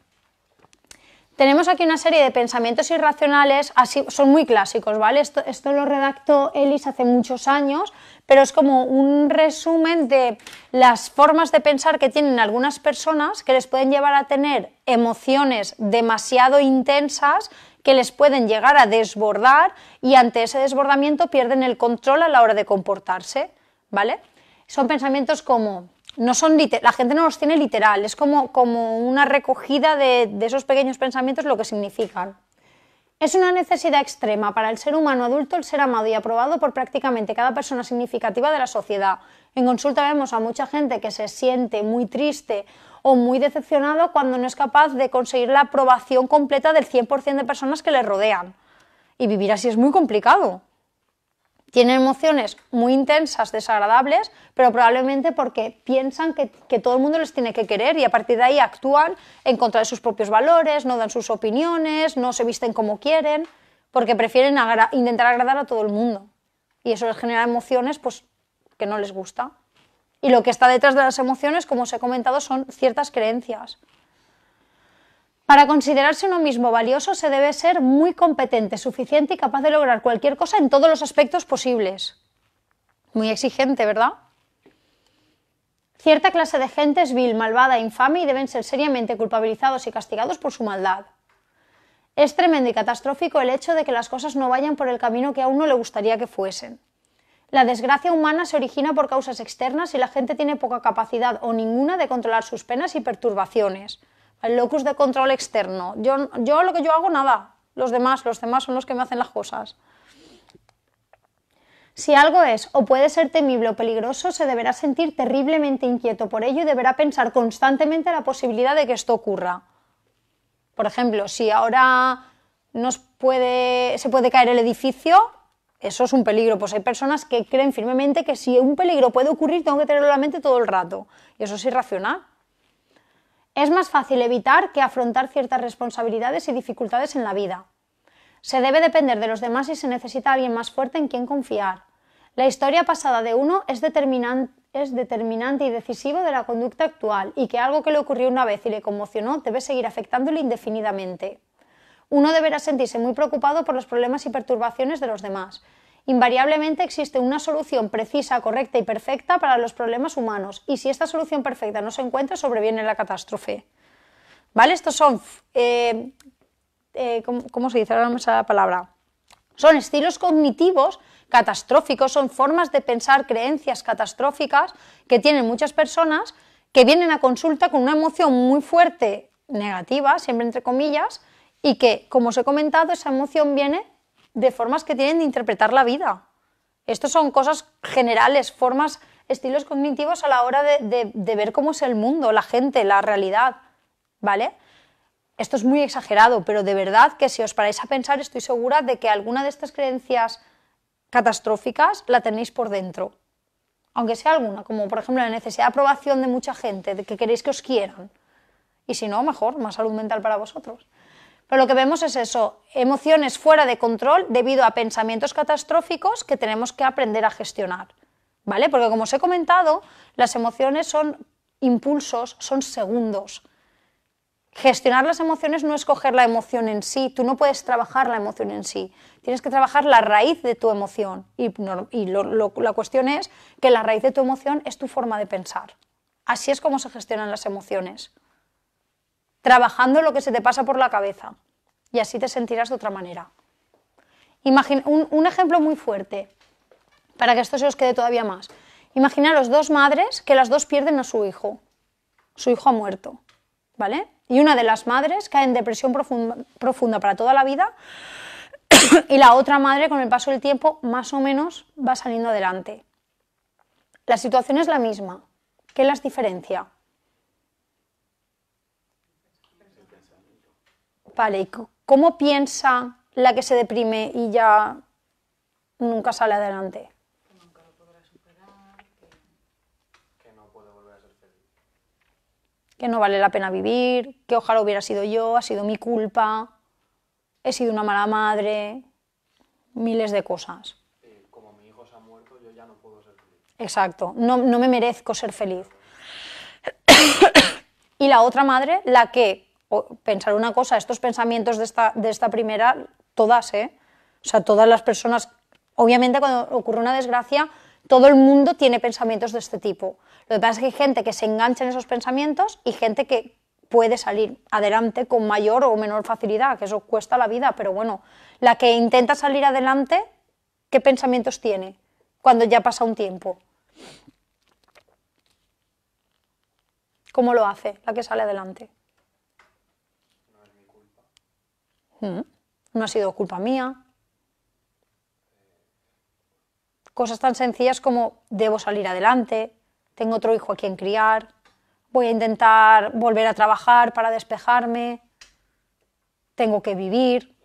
tenemos aquí una serie de pensamientos irracionales, así, son muy clásicos, ¿vale? Esto, lo redactó Ellis hace muchos años, pero es como un resumen de las formas de pensar que tienen algunas personas que les pueden llevar a tener emociones demasiado intensas que les pueden llegar a desbordar y ante ese desbordamiento pierden el control a la hora de comportarse, ¿vale? Son pensamientos como no son la gente no los tiene literal, es como, una recogida de, de esos pequeños pensamientos lo que significan. Es una necesidad extrema para el ser humano adulto el ser amado y aprobado por prácticamente cada persona significativa de la sociedad. En consulta vemos a mucha gente que se siente muy triste o muy decepcionado cuando no es capaz de conseguir la aprobación completa del 100% de personas que le rodean. Y vivir así es muy complicado tienen emociones muy intensas, desagradables, pero probablemente porque piensan que, todo el mundo les tiene que querer y a partir de ahí actúan en contra de sus propios valores, no dan sus opiniones, no se visten como quieren, porque prefieren intentar agradar a todo el mundo. Y eso les genera emociones pues, que no les gusta. Y lo que está detrás de las emociones, como os he comentado, son ciertas creencias. Para considerarse uno mismo valioso se debe ser muy competente, suficiente y capaz de lograr cualquier cosa en todos los aspectos posibles. Muy exigente, ¿verdad? Cierta clase de gente es vil, malvada, infame y deben ser seriamente culpabilizados y castigados por su maldad. Es tremendo y catastrófico el hecho de que las cosas no vayan por el camino que a uno le gustaría que fuesen. La desgracia humana se origina por causas externas y la gente tiene poca capacidad o ninguna de controlar sus penas y perturbaciones el locus de control externo. Yo, yo lo que yo hago, nada. Los demás, los demás son los que me hacen las cosas. Si algo es o puede ser temible o peligroso, se deberá sentir terriblemente inquieto por ello y deberá pensar constantemente la posibilidad de que esto ocurra. Por ejemplo, si ahora nos puede, se puede caer el edificio, eso es un peligro. Pues hay personas que creen firmemente que si un peligro puede ocurrir, tengo que tenerlo en la mente todo el rato. Y eso es irracional es más fácil evitar que afrontar ciertas responsabilidades y dificultades en la vida. Se debe depender de los demás y se necesita alguien más fuerte en quien confiar. La historia pasada de uno es, determinante y decisivo de la conducta actual y que algo que le ocurrió una vez y le conmocionó debe seguir afectándole indefinidamente. Uno deberá sentirse muy preocupado por los problemas y perturbaciones de los demás, Invariablemente existe una solución precisa, correcta y perfecta para los problemas humanos, y si esta solución perfecta no se encuentra, sobreviene la catástrofe. ¿Vale? Estos son, eh, eh se dice ahora palabra? Son estilos cognitivos catastróficos, son formas de pensar creencias catastróficas que tienen muchas personas que vienen a consulta con una emoción muy fuerte, negativa, siempre entre comillas, y que, como os he comentado, esa emoción viene de formas que tienen de interpretar la vida. Estos son cosas generales, formas, estilos cognitivos a la hora de, ver cómo es el mundo, la gente, la realidad, ¿vale? Esto es muy exagerado, pero de verdad que si os paráis a pensar, estoy segura de que alguna de estas creencias catastróficas la tenéis por dentro. Aunque sea alguna, como por ejemplo la necesidad de aprobación de mucha gente, de que queréis que os quieran. Y si no, mejor, más salud mental para vosotros. Pero lo que vemos es eso, emociones fuera de control debido a pensamientos catastróficos que tenemos que aprender a gestionar. ¿Vale? Porque como os he comentado, las emociones son impulsos, son segundos. Gestionar las emociones no es coger la emoción en sí, tú no puedes trabajar la emoción en sí, tienes que trabajar la raíz de tu emoción. Y, la cuestión es que la raíz de tu emoción es tu forma de pensar. Así es como se gestionan las emociones trabajando lo que se te pasa por la cabeza y así te sentirás de otra manera. un, ejemplo muy fuerte, para que esto se os quede todavía más. Imaginaros dos madres que las dos pierden a su hijo. Su hijo ha muerto, ¿vale? Y una de las madres cae en depresión profunda, profunda para toda la vida <coughs> y la otra madre con el paso del tiempo más o menos va saliendo adelante. La situación es la misma. ¿Qué las diferencia? Vale, ¿cómo piensa la que se deprime y ya nunca sale adelante? Que nunca lo podrá superar, que... no puede volver a ser feliz. Que no vale la pena vivir, que ojalá hubiera sido yo, ha sido mi culpa, he sido una mala madre, miles de cosas. como mi hijo se ha muerto, yo ya no puedo ser feliz. Exacto, no, no me merezco ser feliz. <coughs> y la otra madre, la que pensar una cosa, estos pensamientos de esta, de esta primera, todas, ¿eh? O sea, todas las personas, obviamente cuando ocurre una desgracia, todo el mundo tiene pensamientos de este tipo. Lo que pasa es que hay gente que se engancha en esos pensamientos y gente que puede salir adelante con mayor o menor facilidad, que eso cuesta la vida, pero bueno, la que intenta salir adelante, ¿qué pensamientos tiene cuando ya pasa un tiempo? ¿Cómo lo hace la que sale adelante? Mm. No ha sido culpa mía. Cosas tan sencillas como debo salir adelante, tengo otro hijo a quien criar, voy a intentar volver a trabajar para despejarme, tengo que vivir.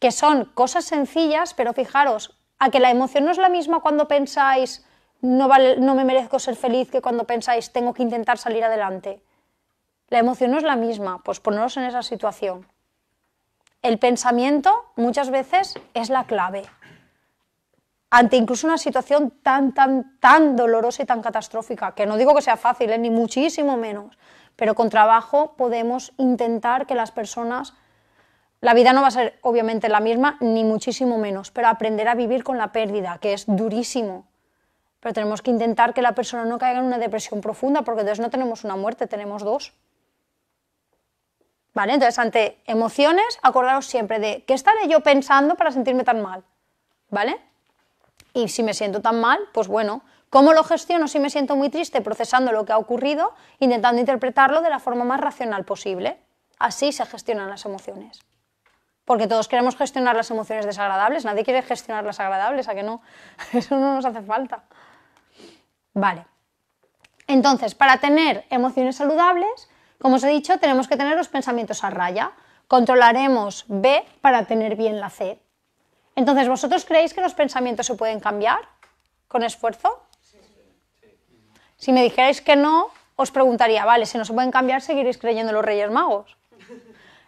Que son cosas sencillas, pero fijaros, a que la emoción no es la misma cuando pensáis no, me merezco ser feliz que cuando pensáis tengo que intentar salir adelante. La emoción no es la misma, pues ponernos en esa situación. El pensamiento muchas veces es la clave. Ante incluso una situación tan, tan, tan dolorosa y tan catastrófica, que no digo que sea fácil, ¿eh? ni muchísimo menos, pero con trabajo podemos intentar que las personas, la vida no va a ser obviamente la misma, ni muchísimo menos, pero aprender a vivir con la pérdida, que es durísimo, pero tenemos que intentar que la persona no caiga en una depresión profunda, porque entonces no tenemos una muerte, tenemos dos. ¿Vale? Entonces, ante emociones, acordaros siempre de qué estaré yo pensando para sentirme tan mal. ¿Vale? Y si me siento tan mal, pues bueno, ¿cómo lo gestiono si me siento muy triste? Procesando lo que ha ocurrido, intentando interpretarlo de la forma más racional posible. Así se gestionan las emociones. Porque todos queremos gestionar las emociones desagradables, nadie quiere gestionar las agradables, ¿a que no? <laughs> Eso no nos hace falta. Vale. Entonces, para tener emociones saludables, como os he dicho, tenemos que tener los pensamientos a raya. Controlaremos B para tener bien la C. Entonces, ¿vosotros creéis que los pensamientos se pueden cambiar con esfuerzo? Si me dijerais que no, os preguntaría, vale, si no se pueden cambiar, ¿seguiréis creyendo en los Reyes Magos?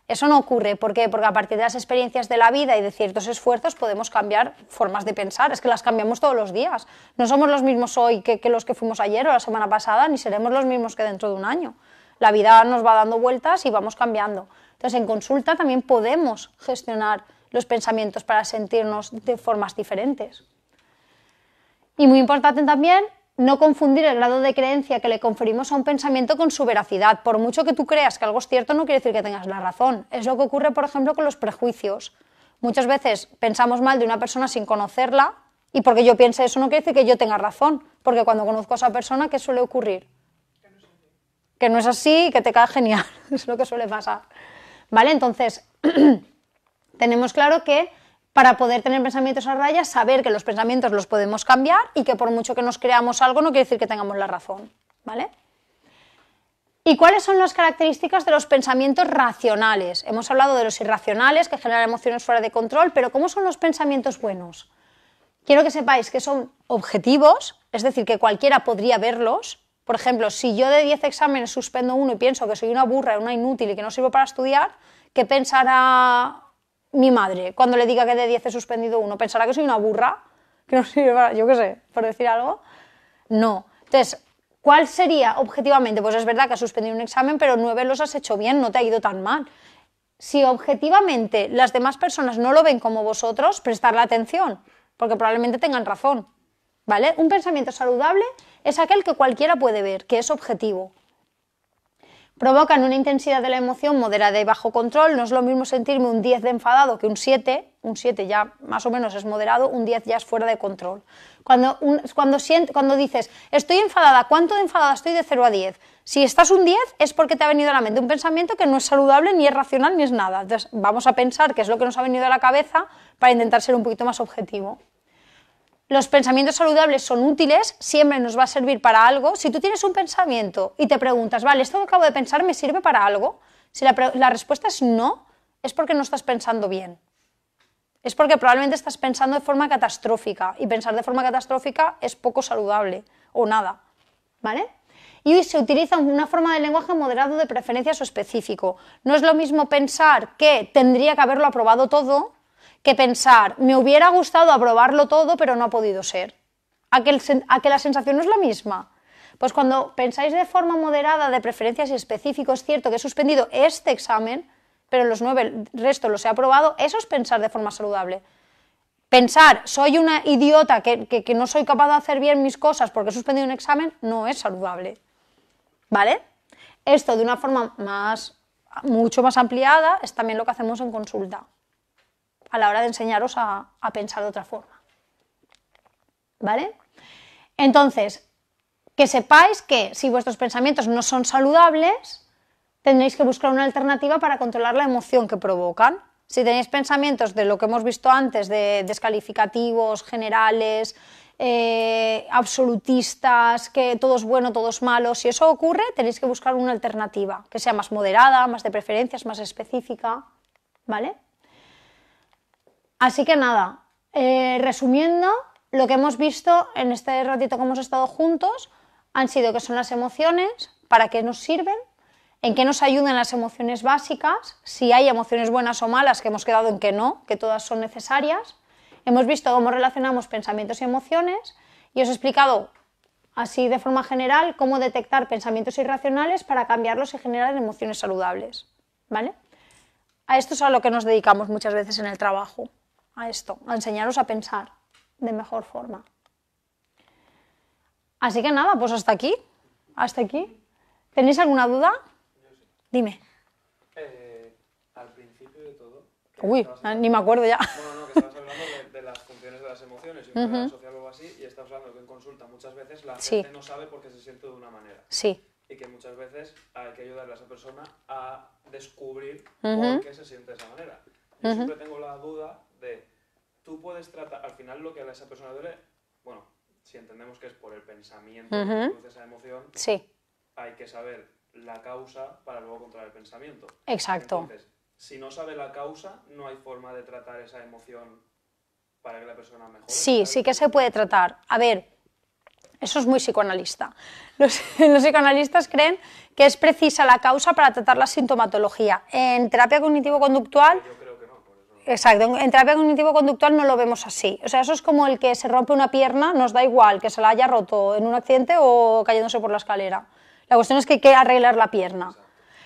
Eso no ocurre. ¿Por qué? Porque a partir de las experiencias de la vida y de ciertos esfuerzos podemos cambiar formas de pensar. Es que las cambiamos todos los días. No somos los mismos hoy que los que fuimos ayer o la semana pasada, ni seremos los mismos que dentro de un año la vida nos va dando vueltas y vamos cambiando. Entonces, en consulta también podemos gestionar los pensamientos para sentirnos de formas diferentes. Y muy importante también, no confundir el grado de creencia que le conferimos a un pensamiento con su veracidad. Por mucho que tú creas que algo es cierto, no quiere decir que tengas la razón. Es lo que ocurre, por ejemplo, con los prejuicios. Muchas veces pensamos mal de una persona sin conocerla y porque yo piense eso no quiere decir que yo tenga razón, porque cuando conozco a esa persona, ¿qué suele ocurrir? que no es así y que te cae genial. <laughs> es lo que suele pasar. ¿Vale? Entonces, <clears throat> tenemos claro que para poder tener pensamientos a raya, saber que los pensamientos los podemos cambiar y que por mucho que nos creamos algo, no quiere decir que tengamos la razón. ¿Vale? ¿Y cuáles son las características de los pensamientos racionales? Hemos hablado de los irracionales que generan emociones fuera de control, pero ¿cómo son los pensamientos buenos? Quiero que sepáis que son objetivos, es decir, que cualquiera podría verlos, por ejemplo, si yo de 10 exámenes suspendo uno y pienso que soy una burra, una inútil y que no sirvo para estudiar, ¿qué pensará mi madre cuando le diga que de 10 he suspendido uno? ¿Pensará que soy una burra? Que no <laughs> sirve para, yo qué sé, por decir algo. No. Entonces, ¿cuál sería objetivamente? Pues es verdad que has suspendido un examen, pero nueve los has hecho bien, no te ha ido tan mal. Si objetivamente las demás personas no lo ven como vosotros, prestarle atención, porque probablemente tengan razón. ¿Vale? Un pensamiento saludable es aquel que cualquiera puede ver, que es objetivo. Provocan una intensidad de la emoción moderada y bajo control. No es lo mismo sentirme un 10 de enfadado que un 7. Un 7 ya más o menos es moderado, un 10 ya es fuera de control. Cuando, cuando, dices, estoy enfadada, ¿cuánto de enfadada estoy de 0 a 10? Si estás un 10 es porque te ha venido a la mente un pensamiento que no es saludable, ni es racional, ni es nada. Entonces vamos a pensar qué es lo que nos ha venido a la cabeza para intentar ser un poquito más objetivo los pensamientos saludables son útiles, siempre nos va a servir para algo. Si tú tienes un pensamiento y te preguntas, vale, esto que acabo de pensar me sirve para algo, si la, respuesta es no, es porque no estás pensando bien. Es porque probablemente estás pensando de forma catastrófica y pensar de forma catastrófica es poco saludable o nada. ¿Vale? y se utiliza una forma de lenguaje moderado de preferencia o específico. No es lo mismo pensar que tendría que haberlo aprobado todo que pensar, me hubiera gustado aprobarlo todo, pero no ha podido ser. ¿A que, la sensación no es la misma? Pues cuando pensáis de forma moderada, de preferencias y es cierto que he suspendido este examen, pero los nueve restos los he aprobado, eso es pensar de forma saludable. Pensar, soy una idiota que, no soy capaz de hacer bien mis cosas porque he suspendido un examen, no es saludable. ¿Vale? Esto de una forma mucho más ampliada es también lo que hacemos en consulta a la hora de enseñaros a, pensar de otra forma. ¿Vale? Entonces, que sepáis que si vuestros pensamientos no son saludables, tendréis que buscar una alternativa para controlar la emoción que provocan. Si tenéis pensamientos de lo que hemos visto antes, de descalificativos, generales, eh, absolutistas, que todo es bueno, todo es malo, si eso ocurre, tenéis que buscar una alternativa que sea más moderada, más de preferencias, más específica, ¿vale? Así que nada, eh, resumiendo, lo que hemos visto en este ratito que hemos estado juntos han sido que son las emociones, para qué nos sirven, en qué nos ayudan las emociones básicas, si hay emociones buenas o malas, que hemos quedado en que no, que todas son necesarias. Hemos visto cómo relacionamos pensamientos y emociones y os he explicado así de forma general cómo detectar pensamientos irracionales para cambiarlos y generar emociones saludables. ¿Vale? A esto es a lo que nos dedicamos muchas veces en el trabajo a esto, a enseñaros a pensar de mejor forma. Así que nada, pues hasta aquí, hasta aquí. ¿Tenéis alguna duda? Dime. Eh, al principio de todo... Uy, ni me acuerdo ya. Bueno, no, que estabas hablando de, las funciones de las emociones y uh -huh. social o algo así, y estabas hablando que en consulta muchas veces la gente no sabe por qué se siente de una manera. Sí y que muchas veces hay que ayudarle a esa persona a descubrir por qué se siente de esa manera. Yo siempre tengo la duda de tú puedes tratar, al final lo que a esa persona duele, bueno, si entendemos que es por el pensamiento esa emoción, sí. hay que saber la causa para luego controlar el pensamiento. Exacto. Entonces, si no sabe la causa, no hay forma de tratar esa emoción para que la persona mejore. Sí, sí que se puede tratar. A ver, eso es muy psicoanalista. <laughs> los, psicoanalistas creen que es precisa la causa para tratar la sintomatología. En terapia cognitivo-conductual Exacto, en terapia cognitivo-conductual no lo vemos así. O sea, eso es como el que se rompe una pierna, nos da igual que se la haya roto en un accidente o cayéndose por la escalera. La cuestión es que hay que arreglar la pierna.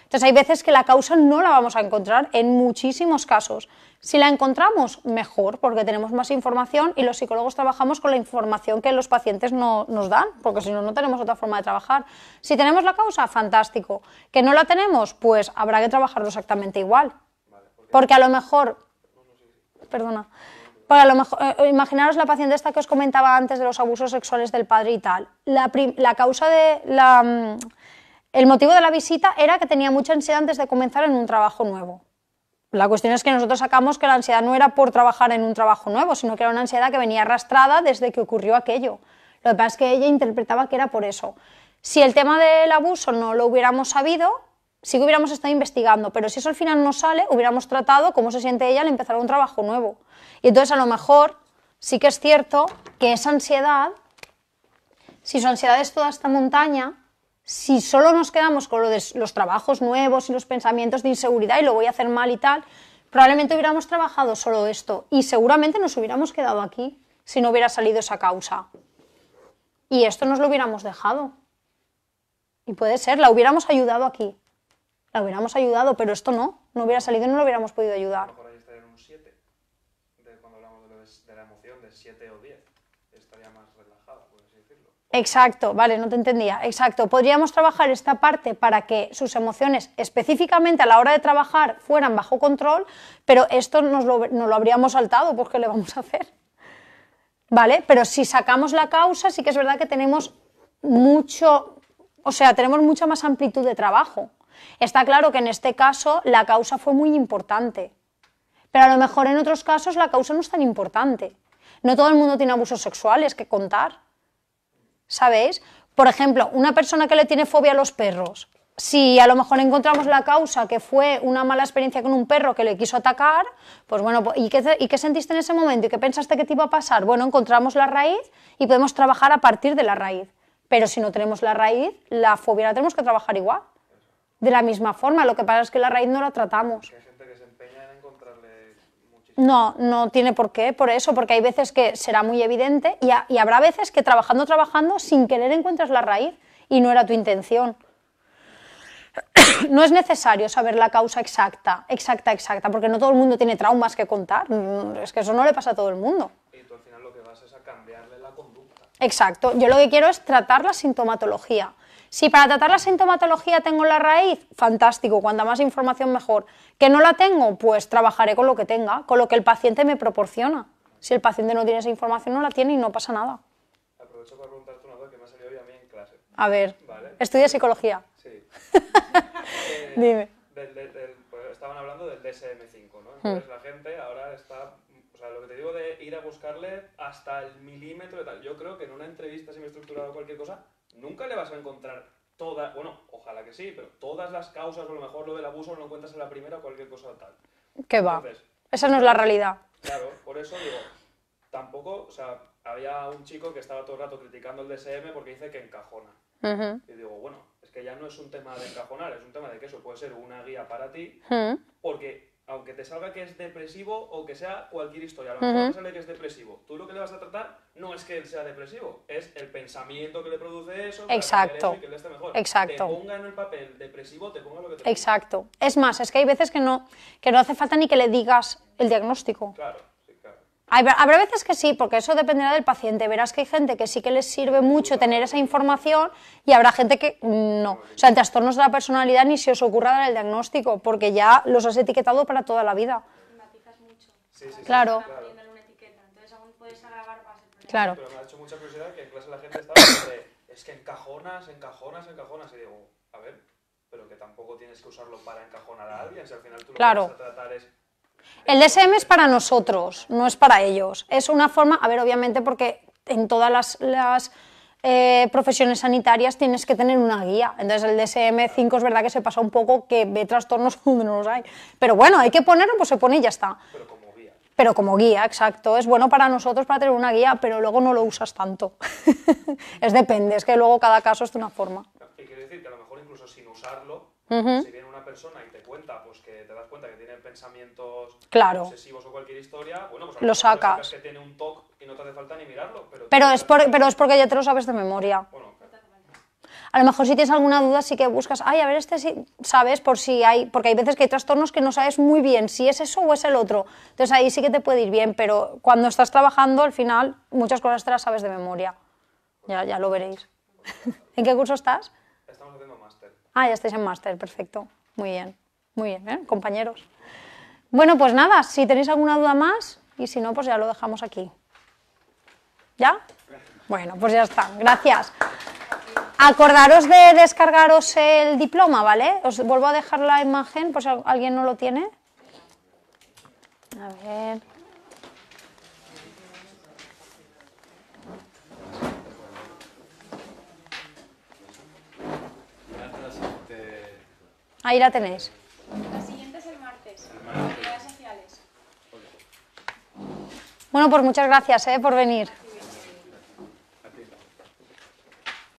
Entonces hay veces que la causa no la vamos a encontrar en muchísimos casos. Si la encontramos, mejor, porque tenemos más información y los psicólogos trabajamos con la información que los pacientes no, nos dan, porque si no, no tenemos otra forma de trabajar. Si tenemos la causa, fantástico. Que no la tenemos, pues habrá que trabajarlo exactamente igual. Porque a lo mejor perdona, para lo mejor, eh, eh, imaginaros la paciente esta que os comentaba antes de los abusos sexuales del padre y tal. La, causa de la, mm, el motivo de la visita era que tenía mucha ansiedad antes de comenzar en un trabajo nuevo. La cuestión es que nosotros sacamos que la ansiedad no era por trabajar en un trabajo nuevo, sino que era una ansiedad que venía arrastrada desde que ocurrió aquello. Lo que pasa es que ella interpretaba que era por eso. Si el tema del abuso no lo hubiéramos sabido, sí que hubiéramos estado investigando, pero si eso al final no sale, hubiéramos tratado cómo se siente ella al empezar un trabajo nuevo. Y entonces a lo mejor sí que es cierto que esa ansiedad, si su ansiedad es toda esta montaña, si solo nos quedamos con los trabajos nuevos y los pensamientos de inseguridad y lo voy a hacer mal y tal, probablemente hubiéramos trabajado solo esto y seguramente nos hubiéramos quedado aquí si no hubiera salido esa causa. Y esto nos lo hubiéramos dejado. Y puede ser, la hubiéramos ayudado aquí la hubiéramos ayudado, pero esto no, no hubiera salido y no lo hubiéramos podido ayudar. Por ahí estaría en un 7, cuando hablamos de, la emoción, de 7 o 10, estaría más relajado. por decirlo. Exacto, vale, no te entendía, exacto. Podríamos trabajar esta parte para que sus emociones específicamente a la hora de trabajar fueran bajo control, pero esto nos lo, lo habríamos saltado, porque ¿qué le vamos a hacer? ¿Vale? Pero si sacamos la causa, sí que es verdad que tenemos mucho, o sea, tenemos mucha más amplitud de trabajo. Está claro que en este caso la causa fue muy importante, pero a lo mejor en otros casos la causa no es tan importante. No todo el mundo tiene abusos sexuales que contar. ¿Sabéis? Por ejemplo, una persona que le tiene fobia a los perros. Si a lo mejor encontramos la causa que fue una mala experiencia con un perro que le quiso atacar, pues bueno, pues, ¿y qué, ¿y qué sentiste en ese momento? ¿Y qué pensaste que te iba a pasar? Bueno, encontramos la raíz y podemos trabajar a partir de la raíz. Pero si no tenemos la raíz, la fobia la tenemos que trabajar igual de la misma forma. Lo que pasa es que la raíz no la tratamos. No, no tiene por qué, por eso, porque hay veces que será muy evidente y, habrá veces que trabajando, trabajando, sin querer encuentras la raíz y no era tu intención. <coughs> No es necesario saber la causa exacta, exacta, exacta, porque no todo el mundo tiene traumas que contar. Es que eso no le pasa a todo el mundo. Y tú al final lo que vas es a cambiarle la conducta. Exacto. Yo lo que quiero es tratar la sintomatología si para tratar la sintomatología tengo la raíz, fantástico, cuanta más información mejor. Que no la tengo, pues trabajaré con lo que tenga, con lo que el paciente me proporciona. Si el paciente no tiene esa información, no la tiene y no pasa nada. Aprovecho para preguntarte una cosa que me ha salido hoy a mí en clase. A ver, estudias psicología. Sí. <laughs> Eh, Dime. Pues, estaban hablando del DSM-5, ¿no? Hmm. Entonces la gente ahora está o sea, lo que te digo de ir a buscarle hasta el milímetro de tal. Yo creo que en una entrevista, si me he estructurado cualquier cosa, nunca le vas a encontrar todas, bueno, ojalá que sí, pero todas las causas, o a lo mejor lo del abuso lo encuentras en la primera o cualquier cosa tal. ¿Qué va? Esa no es la realidad. Claro, por eso digo, tampoco, o sea, había un chico que estaba todo el rato criticando el DSM porque dice que encajona. Y digo, bueno, es que ya no es un tema de encajonar, es un tema de que eso puede ser una guía para ti, porque aunque te salga que es depresivo o que sea cualquier historia, a lo mejor te sale que es depresivo. Tú lo que le vas a tratar no es que él sea depresivo, es el pensamiento que le produce eso, Exacto. que, esté mejor. Exacto. Te ponga en el papel depresivo, te ponga lo que te Exacto. Es más, es que hay veces que no, que no hace falta ni que le digas el diagnóstico. Claro. Habrá veces que sí, porque eso dependerá del paciente. Verás que hay gente que sí que les sirve mucho tener esa información y habrá gente que no. O sea, en trastornos de la personalidad ni se os ocurra dar el diagnóstico, porque ya los has etiquetado para toda la vida. Sí, sí, claro. claro. Pero me ha hecho mucha curiosidad que en clase la gente estaba entre, es que encajonas, encajonas, encajonas. Y digo, a ver, pero que tampoco tienes que usarlo para encajonar a alguien. Si al final tú lo que vas a tratar es el DSM es para nosotros, no es para ellos. Es una forma, a ver, obviamente, porque en todas las, eh, profesiones sanitarias tienes que tener una guía. Entonces el DSM-5 es verdad que se pasa un poco, que ve trastornos <laughs> donde no los hay. Pero bueno, hay que ponerlo, pues se pone y ya está. Pero como guía. Pero como guía, exacto. Es bueno para nosotros para tener una guía, pero luego no lo usas tanto. <laughs> es depende, es que luego cada caso es de una forma. ¿Qué quiere decir que a lo mejor incluso sin usarlo, si viene una persona y te cuenta, pues que te das cuenta que tiene pensamientos obsesivos o cualquier historia, bueno, pues lo sacas. tiene un y falta ni mirarlo. Pero, pero es, pero es porque ya te lo sabes de memoria. a lo mejor si tienes alguna duda sí que buscas, ay, a ver, este si sabes por si hay, porque hay veces que hay trastornos que no sabes muy bien si es eso o es el otro. Entonces ahí sí que te puede ir bien, pero cuando estás trabajando al final muchas cosas te las sabes de memoria. Ya, ya lo veréis. <laughs> ¿En qué curso estás? Ah, ya estáis en máster, perfecto. Muy bien, muy bien, ¿eh? compañeros. Bueno, pues nada, si tenéis alguna duda más y si no, pues ya lo dejamos aquí. ¿Ya? Bueno, pues ya está. Gracias. Acordaros de descargaros el diploma, ¿vale? Os vuelvo a dejar la imagen por si alguien no lo tiene. A ver. Ahí la tenéis. La siguiente es el martes. Redes sociales. Bueno, pues muchas gracias ¿eh? por venir.